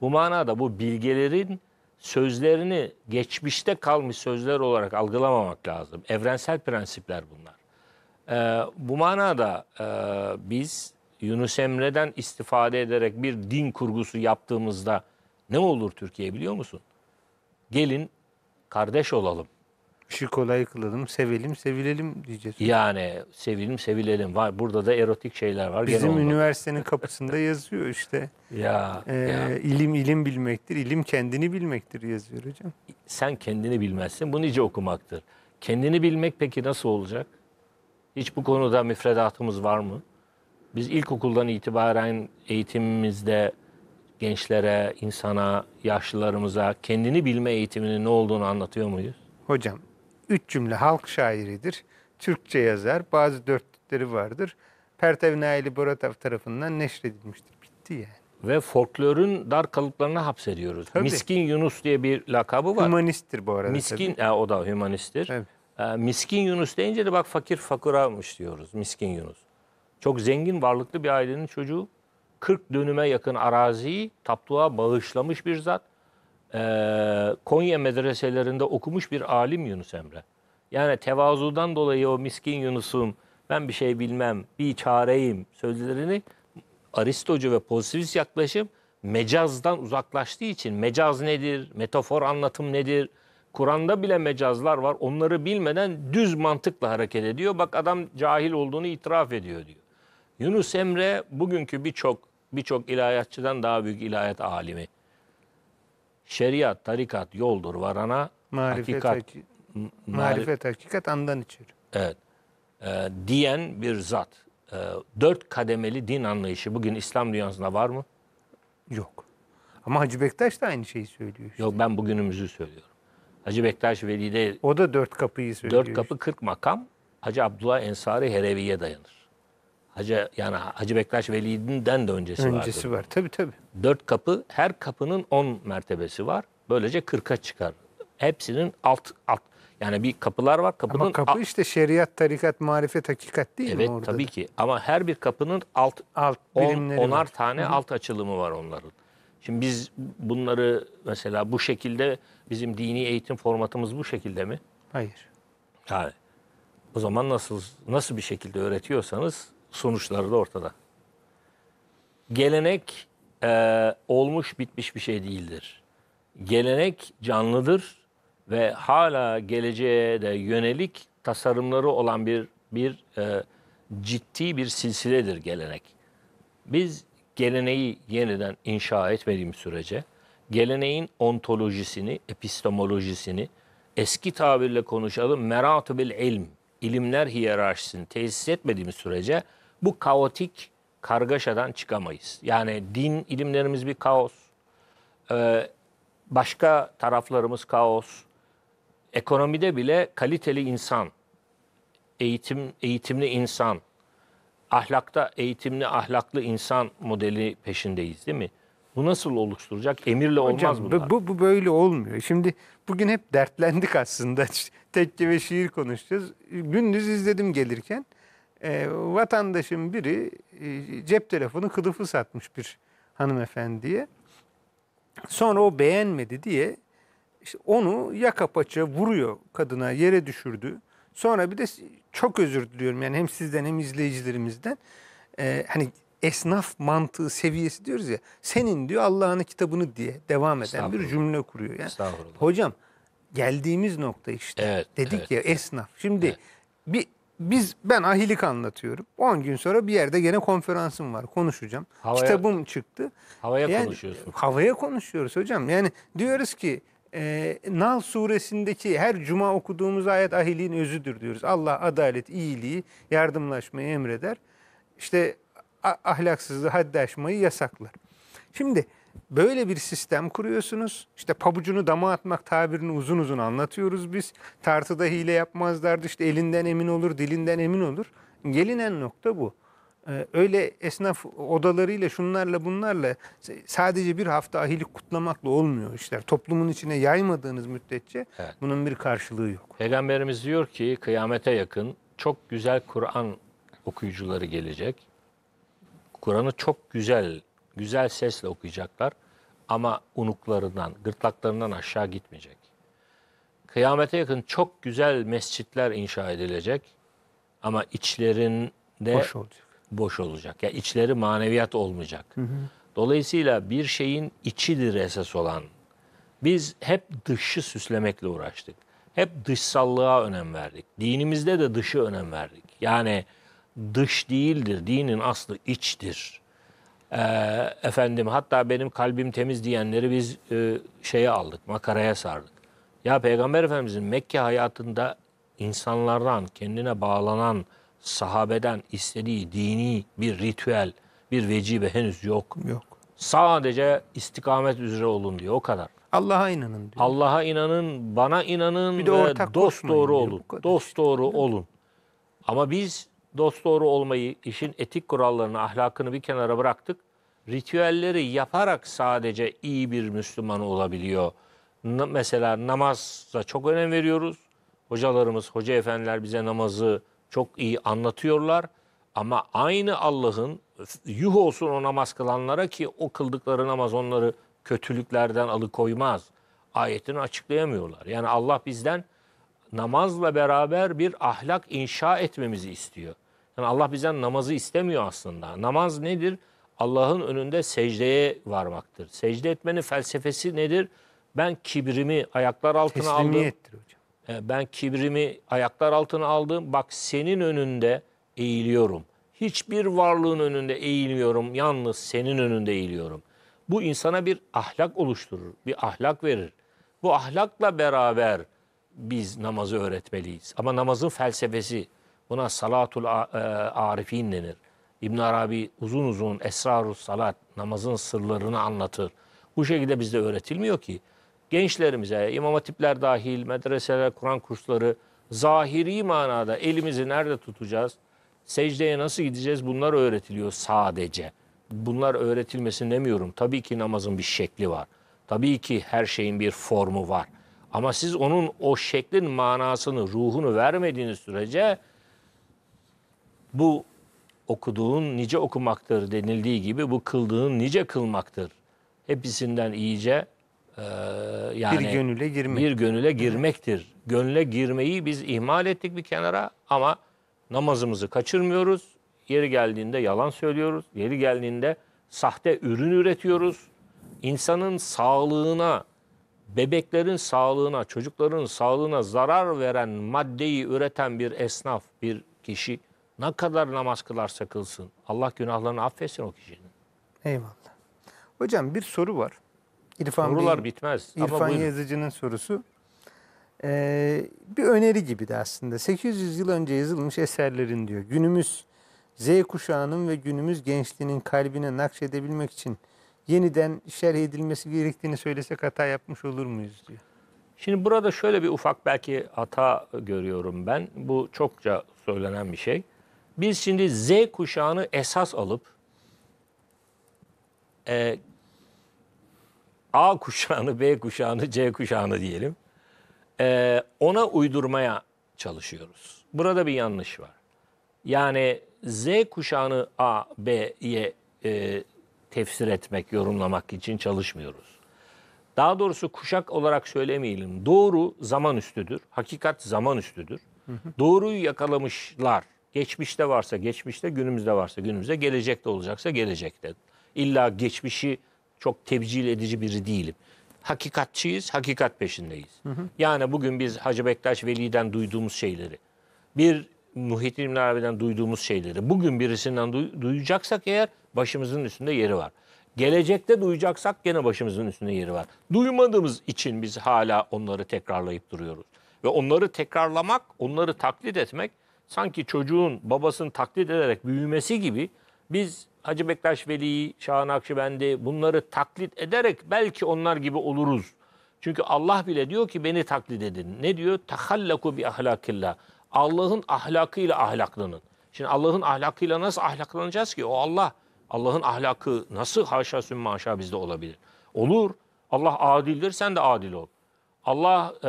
Bu manada bu bilgelerin sözlerini geçmişte kalmış sözler olarak algılamamak lazım. Evrensel prensipler bunlar. Ee, bu manada e, biz Yunus Emre'den istifade ederek bir din kurgusu yaptığımızda ne olur Türkiye biliyor musun? Gelin kardeş olalım işi şey kolay kılalım, sevelim, sevilelim diyeceğiz. Yani sevelim sevilelim var. Burada da erotik şeyler var. Bizim Gene üniversitenin kapısında yazıyor işte. ya, ee, ya. İlim ilim bilmektir, ilim kendini bilmektir yazıyor hocam. Sen kendini bilmezsin, bu nice okumaktır. Kendini bilmek peki nasıl olacak? Hiç bu konuda müfredatımız var mı? Biz ilkokuldan itibaren eğitimimizde gençlere, insana, yaşlılarımıza kendini bilme eğitiminin ne olduğunu anlatıyor muyuz? Hocam Üç cümle halk şairidir. Türkçe yazar. Bazı dörtlükleri vardır. Pertev Naili Boratav tarafından neşredilmiştir. Bitti yani. Ve folklorun dar kalıplarına hapsediyoruz. Tabii. Miskin Yunus diye bir lakabı var. Hümanisttir bu arada. Miskin, tabii. E, o da hümanisttir. E, miskin Yunus deyince de bak fakir fakıramış diyoruz. Miskin Yunus. Çok zengin varlıklı bir ailenin çocuğu 40 dönüme yakın araziyi tapluğa bağışlamış bir zat. Ee, Konya medreselerinde okumuş bir alim Yunus Emre. Yani tevazudan dolayı o miskin Yunus'um ben bir şey bilmem, bir çareyim sözlerini Aristocu ve pozitivist yaklaşım mecazdan uzaklaştığı için mecaz nedir, metafor anlatım nedir, Kur'an'da bile mecazlar var onları bilmeden düz mantıkla hareket ediyor. Bak adam cahil olduğunu itiraf ediyor diyor. Yunus Emre bugünkü birçok birçok ilahiyatçıdan daha büyük ilahiyat alimi. Şeriat, tarikat yoldur varana. Marifet, hakikat, marifet hakikat andan içeri. Evet. E, diyen bir zat. E, dört kademeli din anlayışı bugün İslam dünyasında var mı? Yok. Ama Hacı Bektaş da aynı şeyi söylüyor. Işte. Yok ben bugünümüzü söylüyorum. Hacı Bektaş Veli'de... O da dört kapıyı söylüyor. Dört kapı kırk makam. Hacı Abdullah Ensari Herevi'ye dayanır. Hacı yani Hacı Bektaş Veli'den de öncesi, öncesi vardır. var. Tabii tabii. Dört kapı her kapının on mertebesi var. Böylece kırka çıkar. Hepsinin alt alt yani bir kapılar var. Kapının Ama kapı alt... işte şeriat, tarikat, marifet, hakikat değil evet, mi orada? Evet tabii ki. Ama her bir kapının alt, alt on, onar var. tane Hı. alt açılımı var onların. Şimdi biz bunları mesela bu şekilde bizim dini eğitim formatımız bu şekilde mi? Hayır. Yani o zaman nasıl nasıl bir şekilde öğretiyorsanız sonuçları da ortada. Gelenek e, olmuş bitmiş bir şey değildir. Gelenek canlıdır ve hala geleceğe de yönelik tasarımları olan bir bir e, ciddi bir silsiledir gelenek. Biz geleneği yeniden inşa etmediğimiz sürece geleneğin ontolojisini, epistemolojisini eski tabirle konuşalım meratübül ilm, ilimler hiyerarşisini tesis etmediğimiz sürece bu kaotik kargaşadan çıkamayız. Yani din ilimlerimiz bir kaos, e, başka taraflarımız kaos. Ekonomide bile kaliteli insan, eğitim eğitimli insan, ahlakta eğitimli ahlaklı insan modeli peşindeyiz değil mi? Bu nasıl oluşturacak? Emirle olmaz Hocam, bunlar. Bu, bu böyle olmuyor. Şimdi bugün hep dertlendik aslında. Tekke ve şiir konuşacağız. Gündüz izledim gelirken e, vatandaşın biri e, cep telefonu kılıfı satmış bir hanımefendiye. Sonra o beğenmedi diye işte onu yaka paça vuruyor kadına yere düşürdü. Sonra bir de çok özür diliyorum yani hem sizden hem izleyicilerimizden. E, hani esnaf mantığı seviyesi diyoruz ya. Senin diyor Allah'ın kitabını diye devam eden bir cümle kuruyor. Yani, hocam geldiğimiz nokta işte. Evet, Dedik evet. ya esnaf. Şimdi evet. bir biz ben ahilik anlatıyorum. 10 gün sonra bir yerde gene konferansım var. Konuşacağım. Havaya, Kitabım çıktı. Havaya yani, konuşuyorsun. Havaya konuşuyoruz hocam. Yani diyoruz ki e, Nal suresindeki her cuma okuduğumuz ayet ahiliğin özüdür diyoruz. Allah adalet, iyiliği, yardımlaşmayı emreder. İşte ahlaksızlığı, haddi aşmayı yasaklar. Şimdi Böyle bir sistem kuruyorsunuz. İşte pabucunu dama atmak tabirini uzun uzun anlatıyoruz biz. Tartıda hile yapmazlardı. işte elinden emin olur, dilinden emin olur. Gelinen nokta bu. Ee, öyle esnaf odalarıyla şunlarla bunlarla sadece bir hafta ahilik kutlamakla olmuyor işler. Toplumun içine yaymadığınız müddetçe evet. bunun bir karşılığı yok. Peygamberimiz diyor ki kıyamete yakın çok güzel Kur'an okuyucuları gelecek. Kur'an'ı çok güzel güzel sesle okuyacaklar ama unuklarından, gırtlaklarından aşağı gitmeyecek. Kıyamete yakın çok güzel mescitler inşa edilecek ama içlerinde boş olacak. Boş olacak. Ya yani içleri maneviyat olmayacak. Hı hı. Dolayısıyla bir şeyin içidir esas olan. Biz hep dışı süslemekle uğraştık. Hep dışsallığa önem verdik. Dinimizde de dışı önem verdik. Yani dış değildir. Dinin aslı içtir. Ee, efendim hatta benim kalbim temiz diyenleri biz e, şeye aldık, makaraya sardık. Ya Peygamber Efendimizin Mekke hayatında insanlardan, kendine bağlanan sahabeden istediği dini bir ritüel, bir vecibe henüz yok. Yok. Sadece istikamet üzere olun diyor o kadar. Allah'a inanın diyor. Allah'a inanın, bana inanın bir de ortak ve dost doğru diyor, olun. Dost doğru olun. Ama biz dost doğru olmayı, işin etik kurallarını, ahlakını bir kenara bıraktık. Ritüelleri yaparak sadece iyi bir Müslüman olabiliyor. Mesela namaza çok önem veriyoruz. Hocalarımız, hoca efendiler bize namazı çok iyi anlatıyorlar. Ama aynı Allah'ın yuh olsun o namaz kılanlara ki o kıldıkları namaz onları kötülüklerden alıkoymaz. Ayetini açıklayamıyorlar. Yani Allah bizden namazla beraber bir ahlak inşa etmemizi istiyor. Yani Allah bizden namazı istemiyor aslında. Namaz nedir? Allah'ın önünde secdeye varmaktır. Secde etmenin felsefesi nedir? Ben kibrimi ayaklar altına aldım. hocam. Ben kibrimi ayaklar altına aldım. Bak senin önünde eğiliyorum. Hiçbir varlığın önünde eğilmiyorum. Yalnız senin önünde eğiliyorum. Bu insana bir ahlak oluşturur. Bir ahlak verir. Bu ahlakla beraber biz namazı öğretmeliyiz. Ama namazın felsefesi Buna salatul e, arifin denir. İbn Arabi uzun uzun esrarus salat namazın sırlarını anlatır. Bu şekilde bizde öğretilmiyor ki. Gençlerimize, imam hatipler dahil, medreseler, Kur'an kursları zahiri manada elimizi nerede tutacağız, secdeye nasıl gideceğiz bunlar öğretiliyor sadece. Bunlar öğretilmesini demiyorum. Tabii ki namazın bir şekli var. Tabii ki her şeyin bir formu var. Ama siz onun o şeklin manasını, ruhunu vermediğiniz sürece bu okuduğun nice okumaktır denildiği gibi bu kıldığın nice kılmaktır. Hepsinden iyice e, yani bir gönüle girmek. Bir gönüle girmektir. Gönüle girmeyi biz ihmal ettik bir kenara ama namazımızı kaçırmıyoruz. Yeri geldiğinde yalan söylüyoruz. Yeri geldiğinde sahte ürün üretiyoruz. İnsanın sağlığına, bebeklerin sağlığına, çocukların sağlığına zarar veren maddeyi üreten bir esnaf, bir kişi ne kadar namaz kılarsa kılsın. Allah günahlarını affetsin o kişinin. Eyvallah. Hocam bir soru var. İrfan Sorular Bey'in, bitmez. İrfan Ama Yazıcı'nın sorusu. Ee, bir öneri gibi de aslında. 800 yıl önce yazılmış eserlerin diyor. Günümüz Z kuşağının ve günümüz gençliğinin kalbine nakşedebilmek için yeniden şerh edilmesi gerektiğini söylesek hata yapmış olur muyuz diyor. Şimdi burada şöyle bir ufak belki hata görüyorum ben. Bu çokça söylenen bir şey. Biz şimdi Z kuşağını esas alıp e, A kuşağını, B kuşağını, C kuşağını diyelim. E, ona uydurmaya çalışıyoruz. Burada bir yanlış var. Yani Z kuşağını A, B'ye e, tefsir etmek, yorumlamak için çalışmıyoruz. Daha doğrusu kuşak olarak söylemeyelim. Doğru zaman üstüdür. Hakikat zaman üstüdür. Hı hı. Doğruyu yakalamışlar Geçmişte varsa geçmişte, günümüzde varsa günümüzde, gelecekte olacaksa gelecekte. İlla geçmişi çok tebcil edici biri değilim. Hakikatçiyiz, hakikat peşindeyiz. Hı hı. Yani bugün biz Hacı Bektaş Veli'den duyduğumuz şeyleri, bir Muhittin İbn Arabi'den duyduğumuz şeyleri bugün birisinden duy duyacaksak eğer başımızın üstünde yeri var. Gelecekte duyacaksak gene başımızın üstünde yeri var. Duymadığımız için biz hala onları tekrarlayıp duruyoruz. Ve onları tekrarlamak, onları taklit etmek sanki çocuğun babasını taklit ederek büyümesi gibi biz Hacı Bektaş Veli'yi, Şahan Akşibendi bunları taklit ederek belki onlar gibi oluruz. Çünkü Allah bile diyor ki beni taklit edin. Ne diyor? Tahallaku bi ahlakillah. Allah'ın ahlakıyla ahlaklanın. Şimdi Allah'ın ahlakıyla nasıl ahlaklanacağız ki? O Allah. Allah'ın ahlakı nasıl haşa sümme haşa bizde olabilir? Olur. Allah adildir sen de adil ol. Allah e,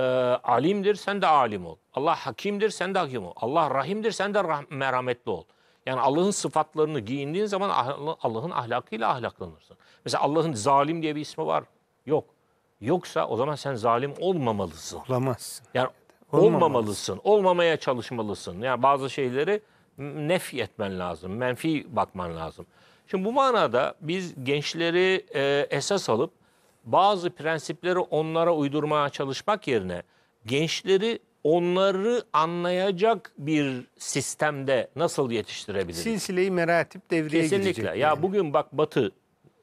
alimdir sen de alim ol. Allah hakimdir sen de hakim ol. Allah rahimdir sen de rah- merhametli ol. Yani Allah'ın sıfatlarını giyindiğin zaman Allah'ın ahlakıyla ahlaklanırsın. Mesela Allah'ın zalim diye bir ismi var. Yok. Yoksa o zaman sen zalim olmamalısın. Olamazsın. Yani olmamalısın. olmamalısın. Olmamaya çalışmalısın. Yani bazı şeyleri nef etmen lazım. Menfi bakman lazım. Şimdi bu manada biz gençleri e, esas alıp bazı prensipleri onlara uydurmaya çalışmak yerine gençleri onları anlayacak bir sistemde nasıl yetiştirebiliriz? Silsileyi meratip devreye Kesinlikle. gidecek. Kesinlikle. Ya yani. bugün bak Batı,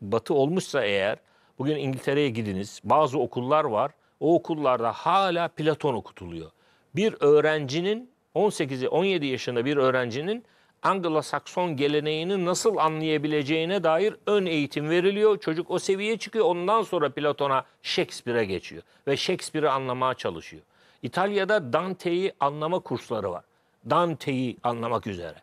Batı olmuşsa eğer bugün İngiltere'ye gidiniz. Bazı okullar var. O okullarda hala Platon okutuluyor. Bir öğrencinin 18'i 17 yaşında bir öğrencinin Anglo-Sakson geleneğini nasıl anlayabileceğine dair ön eğitim veriliyor. Çocuk o seviyeye çıkıyor. Ondan sonra Platon'a, Shakespeare'e geçiyor ve Shakespeare'i anlamaya çalışıyor. İtalya'da Dante'yi anlama kursları var. Dante'yi anlamak üzere.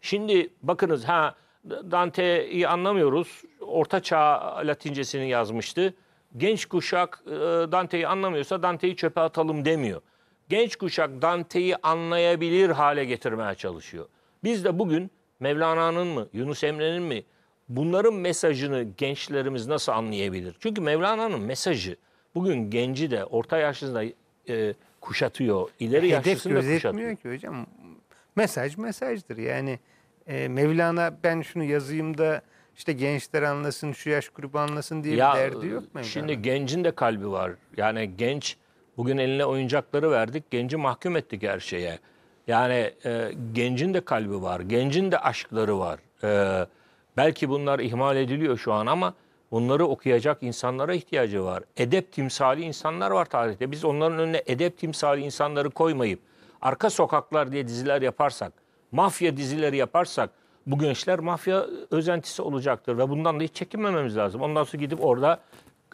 Şimdi bakınız ha Dante'yi anlamıyoruz. Orta Çağ Latincesini yazmıştı. Genç kuşak e, Dante'yi anlamıyorsa Dante'yi çöpe atalım demiyor. Genç kuşak Dante'yi anlayabilir hale getirmeye çalışıyor. Biz de bugün Mevlana'nın mı, Yunus Emre'nin mi bunların mesajını gençlerimiz nasıl anlayabilir? Çünkü Mevlana'nın mesajı bugün genci de orta yaşlısında e, kuşatıyor, ileri yaşlısını da kuşatıyor. ki hocam. Mesaj mesajdır yani. E, Mevlana ben şunu yazayım da işte gençler anlasın, şu yaş grubu anlasın diye ya, bir derdi yok mu? Şimdi gencin de kalbi var. Yani genç bugün eline oyuncakları verdik, genci mahkum ettik her şeye. Yani e, gencin de kalbi var, gencin de aşkları var. E, belki bunlar ihmal ediliyor şu an ama bunları okuyacak insanlara ihtiyacı var. Edep timsali insanlar var tarihte. Biz onların önüne edep timsali insanları koymayıp arka sokaklar diye diziler yaparsak, mafya dizileri yaparsak bu gençler mafya özentisi olacaktır ve bundan da hiç çekinmememiz lazım. Ondan sonra gidip orada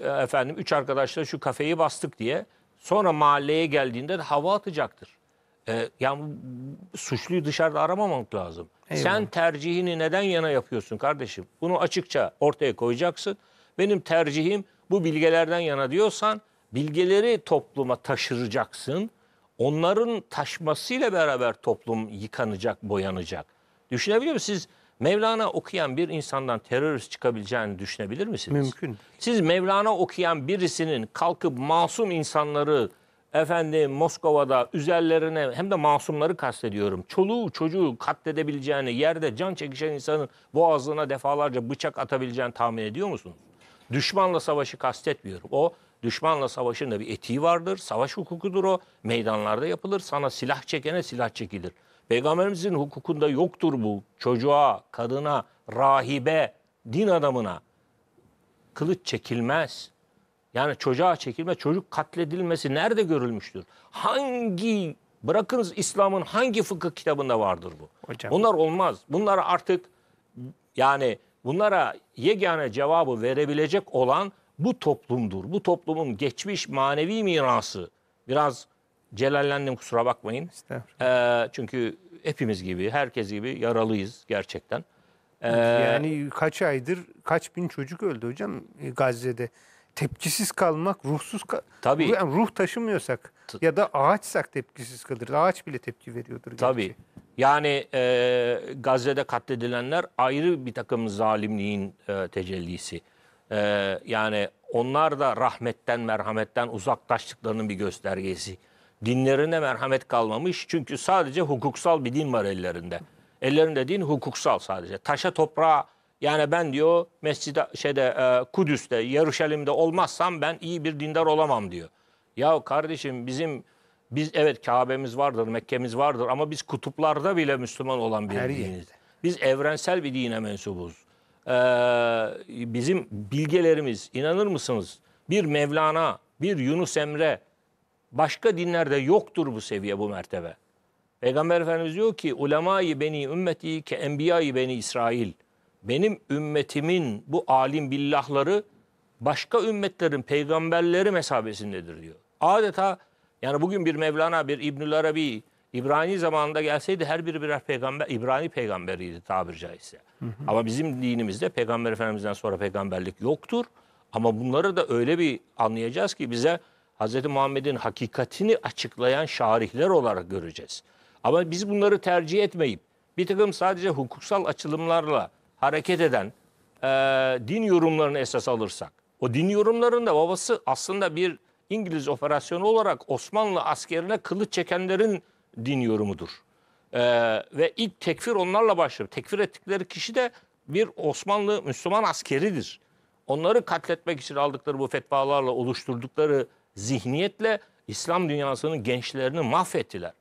e, efendim üç arkadaşla şu kafeyi bastık diye sonra mahalleye geldiğinde de hava atacaktır. E, yani suçluyu dışarıda aramamak lazım. Eyvallah. Sen tercihini neden yana yapıyorsun kardeşim? Bunu açıkça ortaya koyacaksın. Benim tercihim bu bilgelerden yana diyorsan bilgeleri topluma taşıracaksın. Onların taşmasıyla beraber toplum yıkanacak, boyanacak. Düşünebiliyor musunuz? Siz Mevlana okuyan bir insandan terörist çıkabileceğini düşünebilir misiniz? Mümkün. Siz Mevlana okuyan birisinin kalkıp masum insanları efendim Moskova'da üzerlerine hem de masumları kastediyorum. Çoluğu çocuğu katledebileceğini yerde can çekişen insanın boğazına defalarca bıçak atabileceğini tahmin ediyor musunuz? Düşmanla savaşı kastetmiyorum. O düşmanla savaşın da bir etiği vardır. Savaş hukukudur o. Meydanlarda yapılır. Sana silah çekene silah çekilir. Peygamberimizin hukukunda yoktur bu. Çocuğa, kadına, rahibe, din adamına kılıç çekilmez. Yani çocuğa çekilme, çocuk katledilmesi nerede görülmüştür? Hangi, bırakınız İslam'ın hangi fıkıh kitabında vardır bu? Hocam. Bunlar olmaz. Bunlar artık yani bunlara yegane cevabı verebilecek olan bu toplumdur. Bu toplumun geçmiş manevi mirası. Biraz celallendim kusura bakmayın. Ee, çünkü hepimiz gibi, herkes gibi yaralıyız gerçekten. Ee, yani kaç aydır kaç bin çocuk öldü hocam e, Gazze'de tepkisiz kalmak, ruhsuz kal Tabii. Yani ruh taşımıyorsak ya da ağaçsak tepkisiz kalır. Ağaç bile tepki veriyordur. Tabii. Gerçi. Yani e, Gazze'de katledilenler ayrı bir takım zalimliğin e, tecellisi. E, yani onlar da rahmetten, merhametten uzaklaştıklarının bir göstergesi. Dinlerine merhamet kalmamış çünkü sadece hukuksal bir din var ellerinde. Ellerinde din hukuksal sadece. Taşa toprağa yani ben diyor mescide şeyde e, Kudüs'te, Yeruşalim'de olmazsam ben iyi bir dindar olamam diyor. Ya kardeşim bizim biz evet Kabe'miz vardır, Mekke'miz vardır ama biz kutuplarda bile Müslüman olan bir Her diniz. Biz evrensel bir dine mensubuz. Ee, bizim bilgelerimiz inanır mısınız? Bir Mevlana, bir Yunus Emre başka dinlerde yoktur bu seviye, bu mertebe. Peygamber Efendimiz diyor ki ulemayı beni ümmeti ki enbiyayı beni İsrail benim ümmetimin bu alim billahları başka ümmetlerin peygamberleri mesabesindedir diyor. Adeta yani bugün bir Mevlana, bir İbnül Arabi, İbrani zamanında gelseydi her biri birer peygamber, İbrani peygamberiydi tabir caizse. Hı hı. Ama bizim dinimizde peygamber efendimizden sonra peygamberlik yoktur. Ama bunları da öyle bir anlayacağız ki bize Hz. Muhammed'in hakikatini açıklayan şarihler olarak göreceğiz. Ama biz bunları tercih etmeyip bir takım sadece hukuksal açılımlarla hareket eden e, din yorumlarını esas alırsak, o din yorumlarında babası aslında bir İngiliz operasyonu olarak Osmanlı askerine kılıç çekenlerin din yorumudur. E, ve ilk tekfir onlarla başlıyor. Tekfir ettikleri kişi de bir Osmanlı Müslüman askeridir. Onları katletmek için aldıkları bu fetvalarla oluşturdukları zihniyetle İslam dünyasının gençlerini mahvettiler.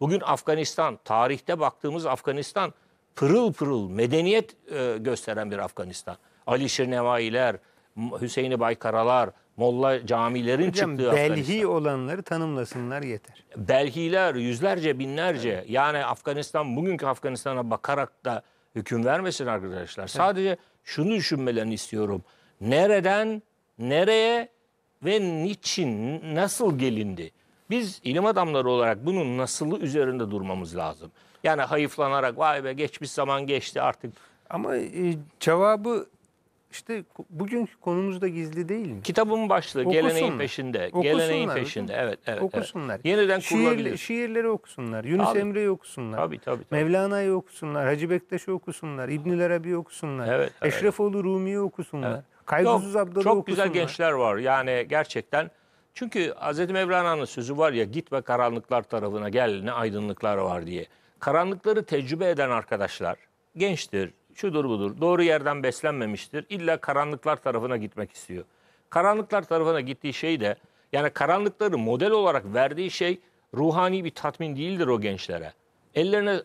Bugün Afganistan, tarihte baktığımız Afganistan pırıl pırıl medeniyet e, gösteren bir Afganistan. Ali Şirnevailer, Hüseyin Baykaralar, Molla camilerin Hocam, çıktığı belhi Afganistan. olanları tanımlasınlar yeter. Belhiler yüzlerce binlerce evet. yani Afganistan bugünkü Afganistan'a bakarak da hüküm vermesin arkadaşlar. Evet. Sadece şunu düşünmelerini istiyorum. Nereden, nereye ve niçin, nasıl gelindi? Biz ilim adamları olarak bunun nasılı üzerinde durmamız lazım. Yani hayıflanarak vay be geçmiş zaman geçti artık. Ama e, cevabı işte bugünkü konumuzda gizli değil mi? Kitabın başlığı okusunlar. geleneğin peşinde. Okusunlar, geleneğin peşinde. Evet, evet. Okusunlar. Evet. Yeniden Şiir, şiirleri okusunlar. Yunus tabii. Emre'yi okusunlar. Tabii, tabii, tabii. Mevlana'yı okusunlar. Hacı Bektaş'ı okusunlar. İbnül Arabi'yi okusunlar. Evet, evet. Eşrefoğlu Rumi'yi okusunlar. Evet. Kaygısız Abdal'ı okusunlar. Çok güzel gençler var. Yani gerçekten çünkü Hz. Mevlana'nın sözü var ya git ve karanlıklar tarafına gel ne aydınlıklar var diye karanlıkları tecrübe eden arkadaşlar gençtir, şudur budur, doğru yerden beslenmemiştir. İlla karanlıklar tarafına gitmek istiyor. Karanlıklar tarafına gittiği şey de yani karanlıkları model olarak verdiği şey ruhani bir tatmin değildir o gençlere. Ellerine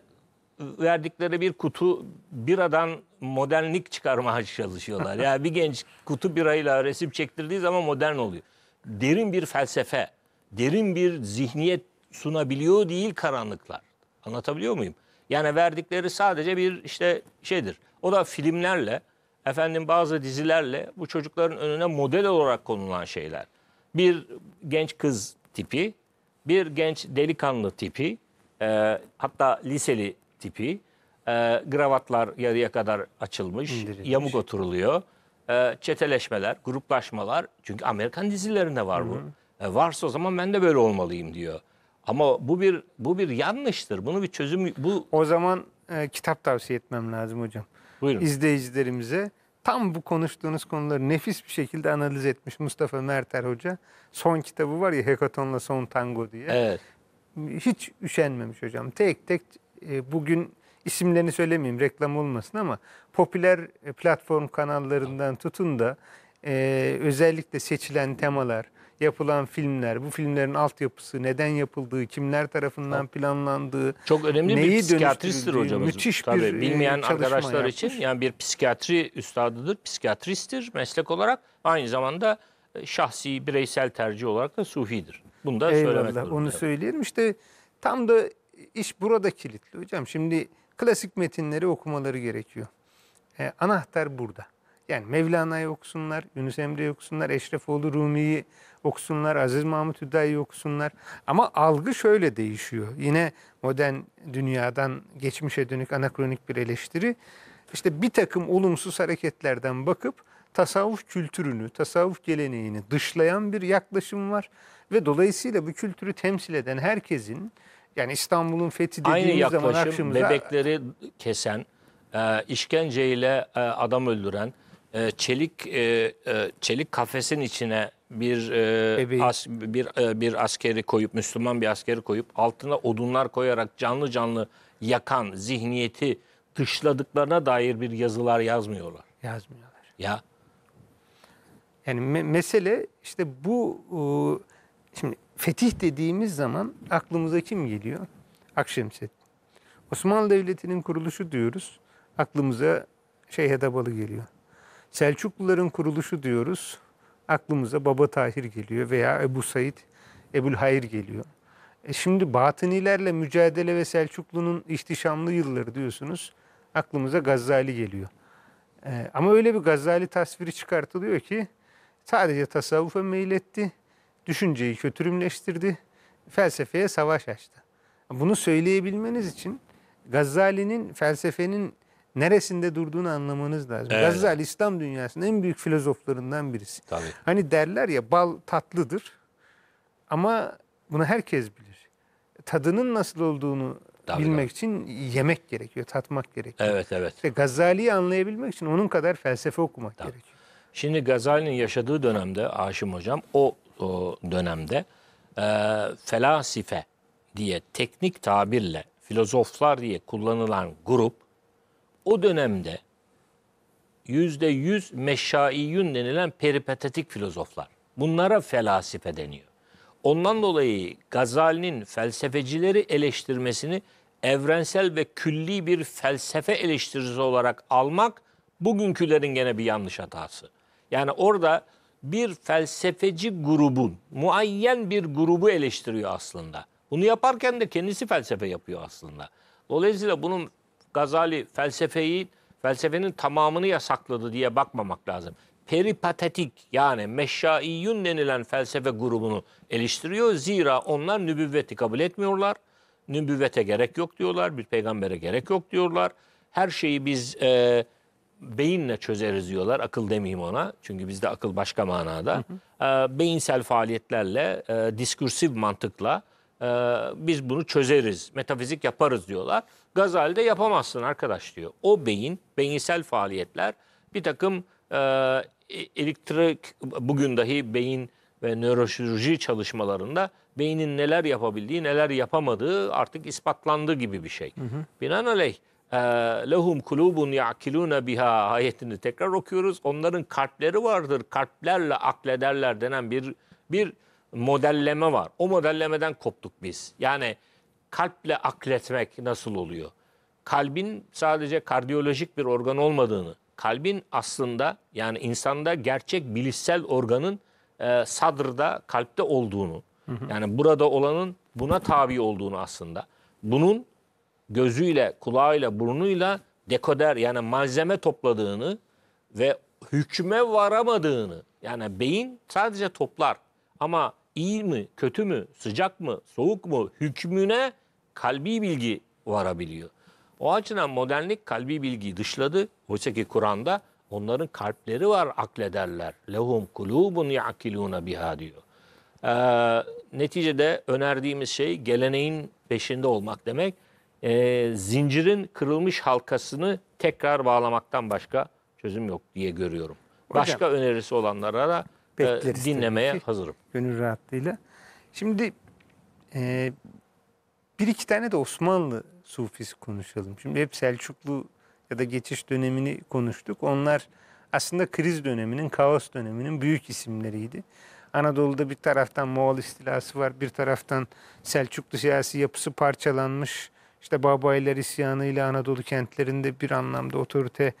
verdikleri bir kutu biradan modernlik çıkarmaya çalışıyorlar. yani bir genç kutu birayla resim çektirdiği zaman modern oluyor. Derin bir felsefe, derin bir zihniyet sunabiliyor değil karanlıklar. Anlatabiliyor muyum? Yani verdikleri sadece bir işte şeydir. O da filmlerle, efendim bazı dizilerle bu çocukların önüne model olarak konulan şeyler. Bir genç kız tipi, bir genç delikanlı tipi, e, hatta liseli tipi, e, gravatlar yarıya kadar açılmış, İndirilmiş. yamuk oturuluyor, e, çeteleşmeler, gruplaşmalar. Çünkü Amerikan dizilerinde var bu. Hı hı. E, varsa o zaman ben de böyle olmalıyım diyor. Ama bu bir bu bir yanlıştır. Bunu bir çözüm bu O zaman e, kitap tavsiye etmem lazım hocam. Buyurun. İzleyicilerimize tam bu konuştuğunuz konuları nefis bir şekilde analiz etmiş Mustafa Merter Hoca. Son kitabı var ya Hekaton'la Son Tango diye. Evet. Hiç üşenmemiş hocam. Tek tek e, bugün isimlerini söylemeyeyim reklam olmasın ama popüler e, platform kanallarından tutun da e, özellikle seçilen temalar, yapılan filmler, bu filmlerin altyapısı, neden yapıldığı, kimler tarafından planlandığı, çok önemli neyi bir psikiyatristtir hocamız. Müthiş Tabii, bir e, bilmeyen arkadaşlar yapmış. için yani bir psikiyatri üstadıdır, psikiyatristtir meslek olarak. Aynı zamanda e, şahsi bireysel tercih olarak da sufidir. Bunu da Eyvallah, söylemek lazım. Onu söyleyelim. İşte tam da iş burada kilitli hocam. Şimdi klasik metinleri okumaları gerekiyor. Ee, anahtar burada. Yani Mevlana'yı okusunlar, Yunus Emre'yi okusunlar, Eşrefoğlu Rumi'yi okusunlar, Aziz Mahmut Hüdayi okusunlar. Ama algı şöyle değişiyor. Yine modern dünyadan geçmişe dönük anakronik bir eleştiri. İşte bir takım olumsuz hareketlerden bakıp tasavvuf kültürünü, tasavvuf geleneğini dışlayan bir yaklaşım var. Ve dolayısıyla bu kültürü temsil eden herkesin, yani İstanbul'un fethi dediğimiz Aynı yaklaşım, zaman akşamıza... bebekleri kesen, e, işkenceyle e, adam öldüren, e, çelik çelik kafesin içine bir e, as, bir e, bir askeri koyup Müslüman bir askeri koyup altına odunlar koyarak canlı canlı yakan zihniyeti dışladıklarına dair bir yazılar yazmıyorlar. Yazmıyorlar. Ya. Yani me- mesele işte bu e, şimdi fetih dediğimiz zaman aklımıza kim geliyor? Akşemsed? Osmanlı Devleti'nin kuruluşu diyoruz. Aklımıza Şeyh Edebalı geliyor. Selçukluların kuruluşu diyoruz aklımıza Baba Tahir geliyor veya Ebu Said, Ebul Hayr geliyor. E şimdi batınilerle mücadele ve Selçuklu'nun ihtişamlı yılları diyorsunuz. Aklımıza Gazali geliyor. E, ama öyle bir Gazali tasviri çıkartılıyor ki sadece tasavvufa meyletti, düşünceyi kötürümleştirdi, felsefeye savaş açtı. Bunu söyleyebilmeniz için Gazali'nin felsefenin neresinde durduğunu anlamanız lazım. Evet. Gazal İslam dünyasının en büyük filozoflarından birisi. Tabii. Hani derler ya bal tatlıdır ama bunu herkes bilir. Tadının nasıl olduğunu tabii, bilmek tabii. için yemek gerekiyor, tatmak gerekiyor. Evet, evet. İşte Gazali'yi anlayabilmek için onun kadar felsefe okumak tabii. gerekiyor. Şimdi Gazali'nin yaşadığı dönemde Aşım Hocam o, o dönemde e, felasife diye teknik tabirle filozoflar diye kullanılan grup o dönemde yüzde yüz meşaiyyün denilen peripatetik filozoflar. Bunlara felasife deniyor. Ondan dolayı Gazali'nin felsefecileri eleştirmesini evrensel ve külli bir felsefe eleştirisi olarak almak bugünkülerin gene bir yanlış hatası. Yani orada bir felsefeci grubun muayyen bir grubu eleştiriyor aslında. Bunu yaparken de kendisi felsefe yapıyor aslında. Dolayısıyla bunun Gazali felsefeyi felsefenin tamamını yasakladı diye bakmamak lazım. Peripatetik yani meşşaiyyun denilen felsefe grubunu eleştiriyor. Zira onlar nübüvveti kabul etmiyorlar. Nübüvvete gerek yok diyorlar. Bir peygambere gerek yok diyorlar. Her şeyi biz e, beyinle çözeriz diyorlar. Akıl demeyeyim ona. Çünkü bizde akıl başka manada. Hı hı. E, beyinsel faaliyetlerle, e, diskursif mantıkla e, biz bunu çözeriz. Metafizik yaparız diyorlar. Gazali'de yapamazsın arkadaş diyor. O beyin, beyinsel faaliyetler bir takım e, e, elektrik, bugün dahi beyin ve nöroşirurji çalışmalarında beynin neler yapabildiği, neler yapamadığı artık ispatlandı gibi bir şey. Hı hı. Binaenaleyh e, lehum kulubun ya'kiluna biha ayetini tekrar okuyoruz. Onların kalpleri vardır. Kalplerle aklederler denen bir bir modelleme var. O modellemeden koptuk biz. Yani kalple akletmek nasıl oluyor? Kalbin sadece kardiyolojik bir organ olmadığını, kalbin aslında yani insanda gerçek bilişsel organın e, sadrda, kalpte olduğunu, hı hı. yani burada olanın buna tabi olduğunu aslında. Bunun gözüyle, kulağıyla, burnuyla dekoder yani malzeme topladığını ve hükme varamadığını yani beyin sadece toplar ama iyi mi, kötü mü, sıcak mı, soğuk mu hükmüne kalbi bilgi varabiliyor. O açıdan modernlik kalbi bilgiyi dışladı. Oysa ki Kur'an'da onların kalpleri var aklederler. Lehum kulubun yakiluna biha diyor. Ee, neticede önerdiğimiz şey geleneğin peşinde olmak demek. Ee, zincirin kırılmış halkasını tekrar bağlamaktan başka çözüm yok diye görüyorum. Hocam, başka önerisi olanlara da e, dinlemeye hazırım. Gönül rahatlığıyla. Şimdi e, bir iki tane de Osmanlı sufisi konuşalım. Şimdi hep Selçuklu ya da geçiş dönemini konuştuk. Onlar aslında kriz döneminin, kaos döneminin büyük isimleriydi. Anadolu'da bir taraftan Moğol istilası var, bir taraftan Selçuklu siyasi yapısı parçalanmış. İşte Babayiler isyanıyla Anadolu kentlerinde bir anlamda otorite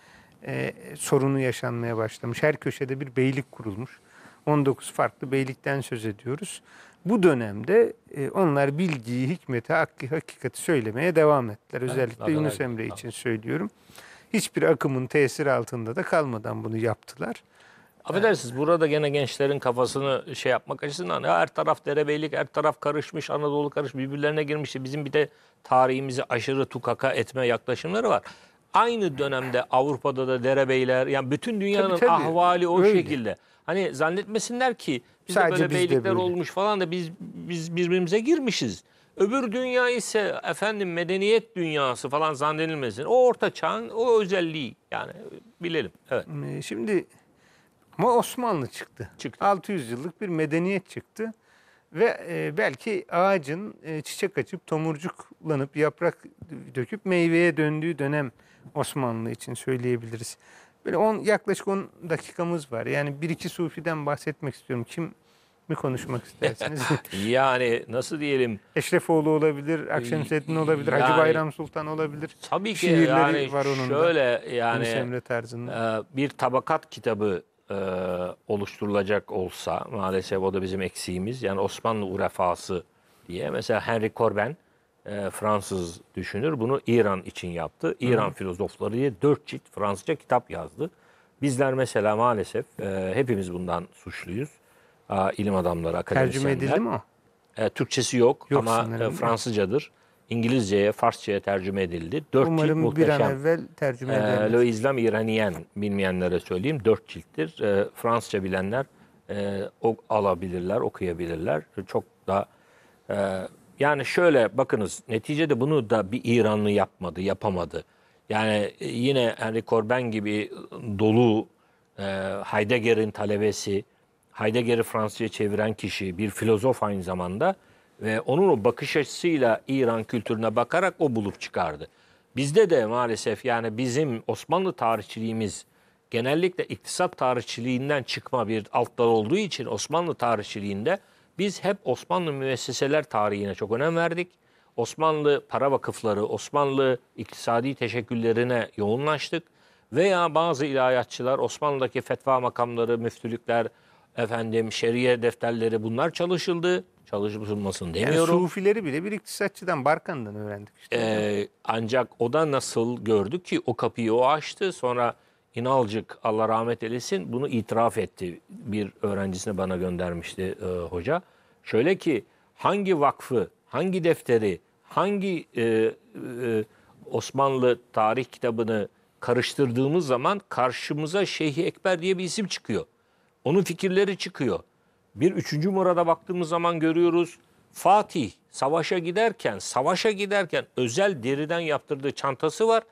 e, sorunu yaşanmaya başlamış. Her köşede bir beylik kurulmuş. 19 farklı beylikten söz ediyoruz. Bu dönemde e, onlar bilgiyi, hikmeti, hakkı, hakikati söylemeye devam ettiler. Özellikle evet, Yunus Emre için söylüyorum. Hiçbir akımın tesiri altında da kalmadan bunu yaptılar. Affedersiniz burada gene gençlerin kafasını şey yapmak açısından ya her taraf derebeylik, her taraf karışmış, Anadolu karışmış, birbirlerine girmişti. Bizim bir de tarihimizi aşırı tukaka etme yaklaşımları var. Aynı dönemde Avrupa'da da derebeyler, yani bütün dünyanın tabii, tabii. ahvali o Öyle. şekilde. Hani zannetmesinler ki biz Sadece böyle beylikler böyle. olmuş falan da biz biz birbirimize girmişiz. Öbür dünya ise efendim medeniyet dünyası falan zannedilmesin. O orta çağın o özelliği yani bilelim. Evet. Ee, şimdi ama Osmanlı çıktı. çıktı. 600 yıllık bir medeniyet çıktı. Ve e, belki ağacın e, çiçek açıp tomurcuklanıp yaprak döküp meyveye döndüğü dönem Osmanlı için söyleyebiliriz. Böyle on, yaklaşık 10 dakikamız var. Yani bir iki sufiden bahsetmek istiyorum. Kim mi konuşmak istersiniz? yani nasıl diyelim? Eşrefoğlu olabilir, Akşemseddin olabilir, yani, Hacı Bayram Sultan olabilir. Tabii ki Şiirleri yani var onun şöyle da. yani Emre e, bir tabakat kitabı e, oluşturulacak olsa maalesef o da bizim eksiğimiz. Yani Osmanlı urefası diye mesela Henry Corben e, Fransız düşünür. Bunu İran için yaptı. İran Hı. filozofları diye dört cilt Fransızca kitap yazdı. Bizler mesela maalesef e, hepimiz bundan suçluyuz. E, ilim adamları, akademisyenler. Tercüme edildi mi o? E, Türkçesi yok, yok ama e, Fransızcadır. İngilizceye, Farsçaya tercüme edildi. Dört Umarım cilt muhteşem. bir an evvel tercüme edilir. E, Le İslam İraniyen bilmeyenlere söyleyeyim. Dört cilttir. E, Fransızca bilenler e, alabilirler, okuyabilirler. Çok da e, yani şöyle bakınız neticede bunu da bir İranlı yapmadı, yapamadı. Yani e, yine Henry Corbin gibi dolu e, Heidegger'in talebesi, Heidegger'i Fransızca çeviren kişi, bir filozof aynı zamanda ve onun o bakış açısıyla İran kültürüne bakarak o bulup çıkardı. Bizde de maalesef yani bizim Osmanlı tarihçiliğimiz genellikle iktisat tarihçiliğinden çıkma bir alt dal olduğu için Osmanlı tarihçiliğinde biz hep Osmanlı müesseseler tarihine çok önem verdik. Osmanlı para vakıfları, Osmanlı iktisadi teşekküllerine yoğunlaştık. Veya bazı ilahiyatçılar Osmanlı'daki fetva makamları, müftülükler, efendim şeriye defterleri bunlar çalışıldı. Çalışılmasın demiyorum. Yani sufileri bile bir iktisatçıdan, Barkan'dan öğrendik. Işte. Ee, ancak o da nasıl gördü ki o kapıyı o açtı. Sonra İnalcık Allah rahmet eylesin bunu itiraf etti. Bir öğrencisine bana göndermişti e, hoca. Şöyle ki hangi vakfı, hangi defteri, hangi e, e, Osmanlı tarih kitabını karıştırdığımız zaman karşımıza Şeyhi Ekber diye bir isim çıkıyor. Onun fikirleri çıkıyor. Bir üçüncü Murad'a baktığımız zaman görüyoruz. Fatih savaşa giderken, savaşa giderken özel deriden yaptırdığı çantası var.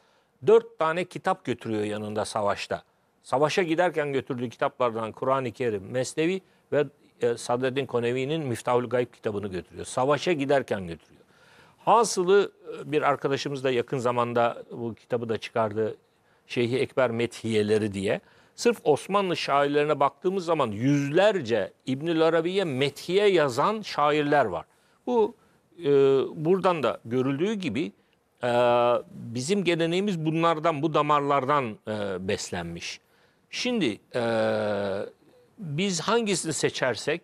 Dört tane kitap götürüyor yanında savaşta. Savaşa giderken götürdüğü kitaplardan Kur'an-ı Kerim, Mesnevi ve e, Sadreddin Konevi'nin Miftahül Gayb kitabını götürüyor. Savaşa giderken götürüyor. Hasılı e, bir arkadaşımız da yakın zamanda bu kitabı da çıkardı. Şeyhi Ekber Methiyeleri diye. Sırf Osmanlı şairlerine baktığımız zaman yüzlerce İbnül Arabi'ye methiye yazan şairler var. Bu e, buradan da görüldüğü gibi e, bizim geleneğimiz bunlardan, bu damarlardan e, beslenmiş. Şimdi e, biz hangisini seçersek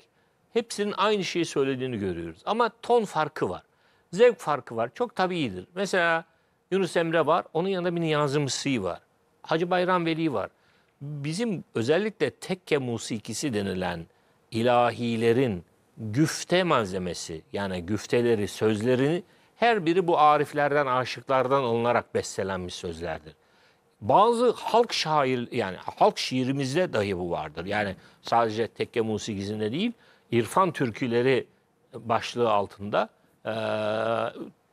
hepsinin aynı şeyi söylediğini görüyoruz. Ama ton farkı var. Zevk farkı var. Çok tabiidir. Mesela Yunus Emre var. Onun yanında bir Niyazi Mısri var. Hacı Bayram Veli var. Bizim özellikle tekke musikisi denilen ilahilerin güfte malzemesi yani güfteleri, sözlerini her biri bu ariflerden, aşıklardan alınarak bestelenmiş sözlerdir. Bazı halk şair yani halk şiirimizde dahi bu vardır. Yani sadece tekke musikizinde değil, irfan türküleri başlığı altında e,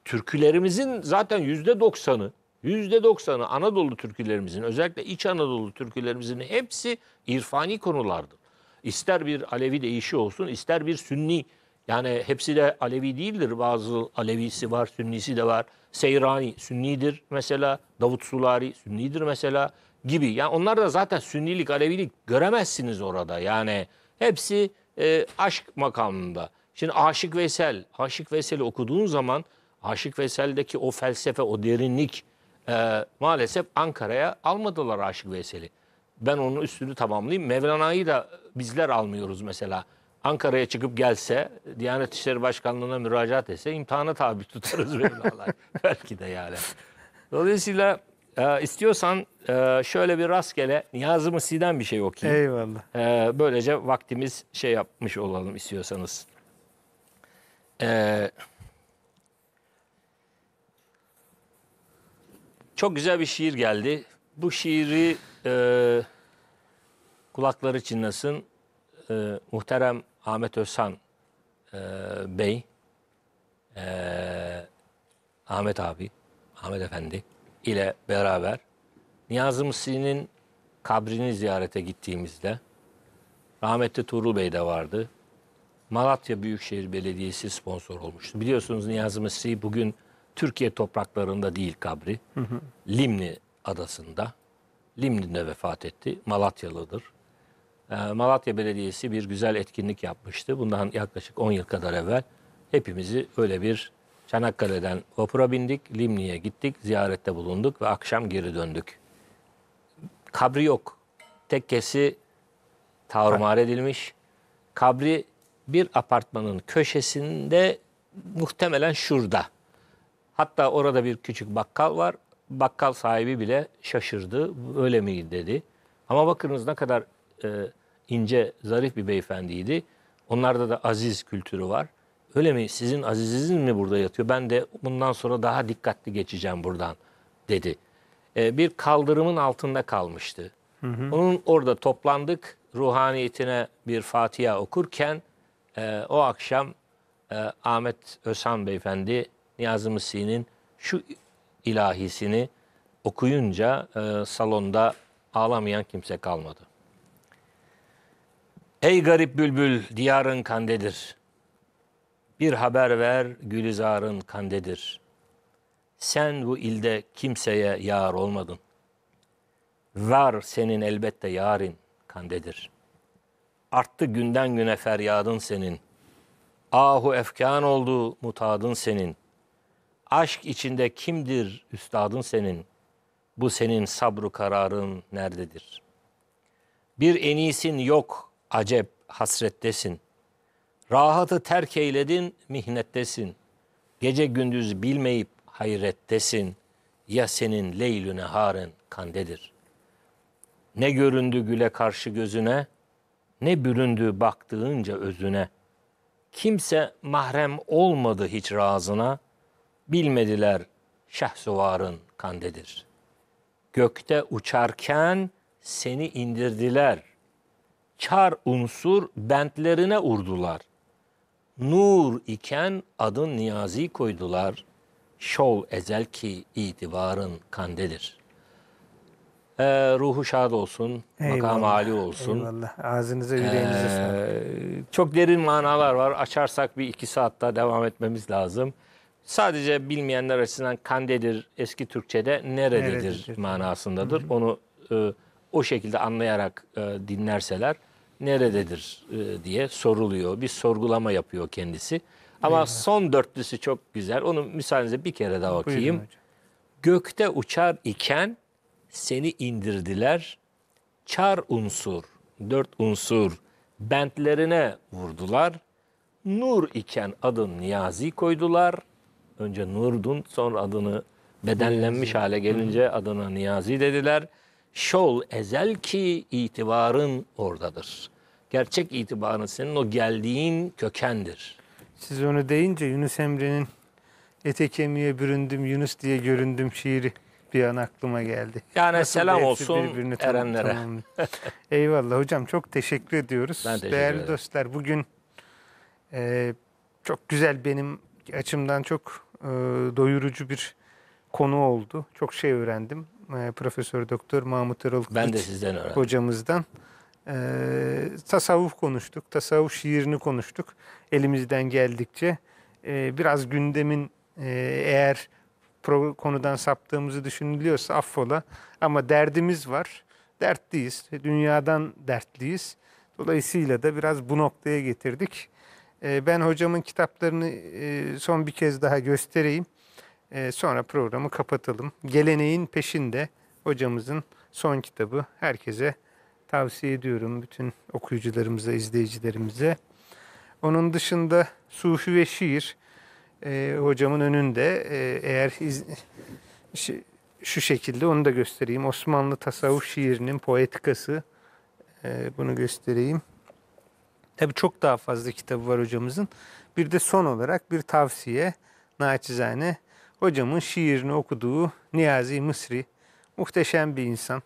türkülerimizin zaten yüzde doksanı, yüzde doksanı Anadolu türkülerimizin özellikle İç Anadolu türkülerimizin hepsi irfani konulardır. İster bir Alevi deyişi olsun, ister bir Sünni yani hepsi de Alevi değildir. Bazı Alevisi var, Sünnisi de var. Seyrani Sünnidir mesela. Davut Sulari Sünnidir mesela gibi. Yani onlar da zaten Sünnilik, Alevilik göremezsiniz orada. Yani hepsi e, aşk makamında. Şimdi Aşık Vesel, Aşık Vesel'i okuduğun zaman Aşık Vesel'deki o felsefe, o derinlik e, maalesef Ankara'ya almadılar Aşık Vesel'i. Ben onun üstünü tamamlayayım. Mevlana'yı da bizler almıyoruz mesela. Ankara'ya çıkıp gelse, Diyanet İşleri Başkanlığı'na müracaat etse imtihana tabi tutarız Mevlala'yı. Belki de yani. Dolayısıyla e, istiyorsan e, şöyle bir rastgele Niyazi Mısri'den bir şey okuyayım. Eyvallah. E, böylece vaktimiz şey yapmış olalım istiyorsanız. E, çok güzel bir şiir geldi. Bu şiiri e, kulakları çınlasın. E, muhterem Ahmet Özhan e, Bey, e, Ahmet abi, Ahmet Efendi ile beraber Niyazi Mısri'nin kabrini ziyarete gittiğimizde rahmetli Tuğrul Bey de vardı. Malatya Büyükşehir Belediyesi sponsor olmuştu. Biliyorsunuz Niyazi Mısri bugün Türkiye topraklarında değil kabri. Hı hı. Limni adasında. Limni'de vefat etti. Malatyalıdır. Ee, Malatya Belediyesi bir güzel etkinlik yapmıştı. Bundan yaklaşık 10 yıl kadar evvel hepimizi öyle bir Çanakkale'den vapura bindik, Limni'ye gittik, ziyarette bulunduk ve akşam geri döndük. Kabri yok. Tekkesi tarumar edilmiş. Kabri bir apartmanın köşesinde muhtemelen şurada. Hatta orada bir küçük bakkal var. Bakkal sahibi bile şaşırdı. Öyle mi dedi. Ama bakınız ne kadar e, ince, zarif bir beyefendiydi. Onlarda da aziz kültürü var. Öyle mi? Sizin azizizin mi burada yatıyor? Ben de bundan sonra daha dikkatli geçeceğim buradan dedi. Ee, bir kaldırımın altında kalmıştı. Hı hı. Onun orada toplandık. Ruhaniyetine bir Fatiha okurken e, o akşam e, Ahmet Özhan Beyefendi Niyazi Mısri'nin şu ilahisini okuyunca e, salonda ağlamayan kimse kalmadı. Hey garip bülbül diyarın kandedir. Bir haber ver Gülizar'ın kandedir. Sen bu ilde kimseye yar olmadın. Var senin elbette yarın kandedir. Arttı günden güne feryadın senin. Ahu efkan oldu mutadın senin. Aşk içinde kimdir üstadın senin. Bu senin sabru kararın nerededir? Bir enisin yok acep hasrettesin. Rahatı terk eyledin mihnettesin. Gece gündüz bilmeyip hayrettesin. Ya senin leylüne harın kandedir. Ne göründü güle karşı gözüne, ne büründü baktığınca özüne. Kimse mahrem olmadı hiç razına, bilmediler şehsuvarın kandedir. Gökte uçarken seni indirdiler.'' kar unsur bentlerine urdular. Nur iken adın Niyazi koydular. Şol ezel ki itibarın kandedir. Ee, ruhu şad olsun, eyvallah, makam hali olsun. Eyvallah. Ağzınıza yüreğinize ee, Çok derin manalar var. Açarsak bir iki saatte devam etmemiz lazım. Sadece bilmeyenler açısından kandedir eski Türkçe'de nerededir, nerededir? manasındadır. Hı hı. Onu e, o şekilde anlayarak e, dinlerseler nerededir e, diye soruluyor. Bir sorgulama yapıyor kendisi. Ama Eyvallah. son dörtlüsü çok güzel. Onu müsaadenizle bir kere daha okuyayım. Gökte uçar iken seni indirdiler. Çar unsur, dört unsur bentlerine vurdular. Nur iken adın Niyazi koydular. Önce Nurdun sonra adını bedenlenmiş Niyazi. hale gelince adına Niyazi dediler. Şol ezel ki itibarın oradadır gerçek itibarın senin o geldiğin kökendir. Siz onu deyince Yunus Emre'nin ete kemiğe büründüm Yunus diye göründüm şiiri bir an aklıma geldi. Yani Nasıl selam olsun erenlere. Tamam, Eyvallah hocam çok teşekkür ediyoruz. Ben teşekkür Değerli ederim. dostlar bugün e, çok güzel benim açımdan çok e, doyurucu bir konu oldu. Çok şey öğrendim. E, Profesör Doktor Mahmut Erol ben de sizden öğrendim. hocamızdan. E, tasavvuf konuştuk, tasavvuf şiirini konuştuk elimizden geldikçe. E, biraz gündemin e, eğer pro, konudan saptığımızı düşünülüyorsa affola. Ama derdimiz var, dertliyiz, dünyadan dertliyiz. Dolayısıyla da biraz bu noktaya getirdik. E, ben hocamın kitaplarını e, son bir kez daha göstereyim. sonra programı kapatalım. Geleneğin peşinde hocamızın son kitabı herkese tavsiye ediyorum bütün okuyucularımıza, izleyicilerimize. Onun dışında Sufi ve Şiir e, hocamın önünde e, eğer iz, şu şekilde onu da göstereyim. Osmanlı tasavvuf şiirinin poetikası e, bunu göstereyim. Tabii çok daha fazla kitabı var hocamızın. Bir de son olarak bir tavsiye naçizane hocamın şiirini okuduğu Niyazi Mısri muhteşem bir insan.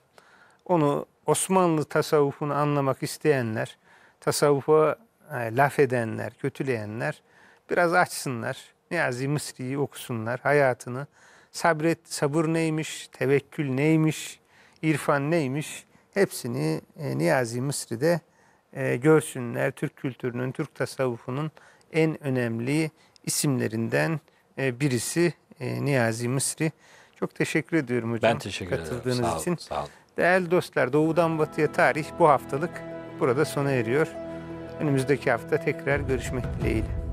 Onu Osmanlı tasavvufunu anlamak isteyenler, tasavvufa yani e, laf edenler, kötüleyenler biraz açsınlar. Niyazi Mısri'yi okusunlar hayatını. Sabret, sabır neymiş, tevekkül neymiş, irfan neymiş hepsini e, Niyazi Mısri'de e, görsünler. Türk kültürünün, Türk tasavvufunun en önemli isimlerinden e, birisi e, Niyazi Mısri. Çok teşekkür ediyorum hocam. Ben teşekkür katıldığınız Sağ olun, için. Sağ olun. Değerli dostlar, Doğu'dan Batı'ya tarih bu haftalık burada sona eriyor. Önümüzdeki hafta tekrar görüşmek dileğiyle.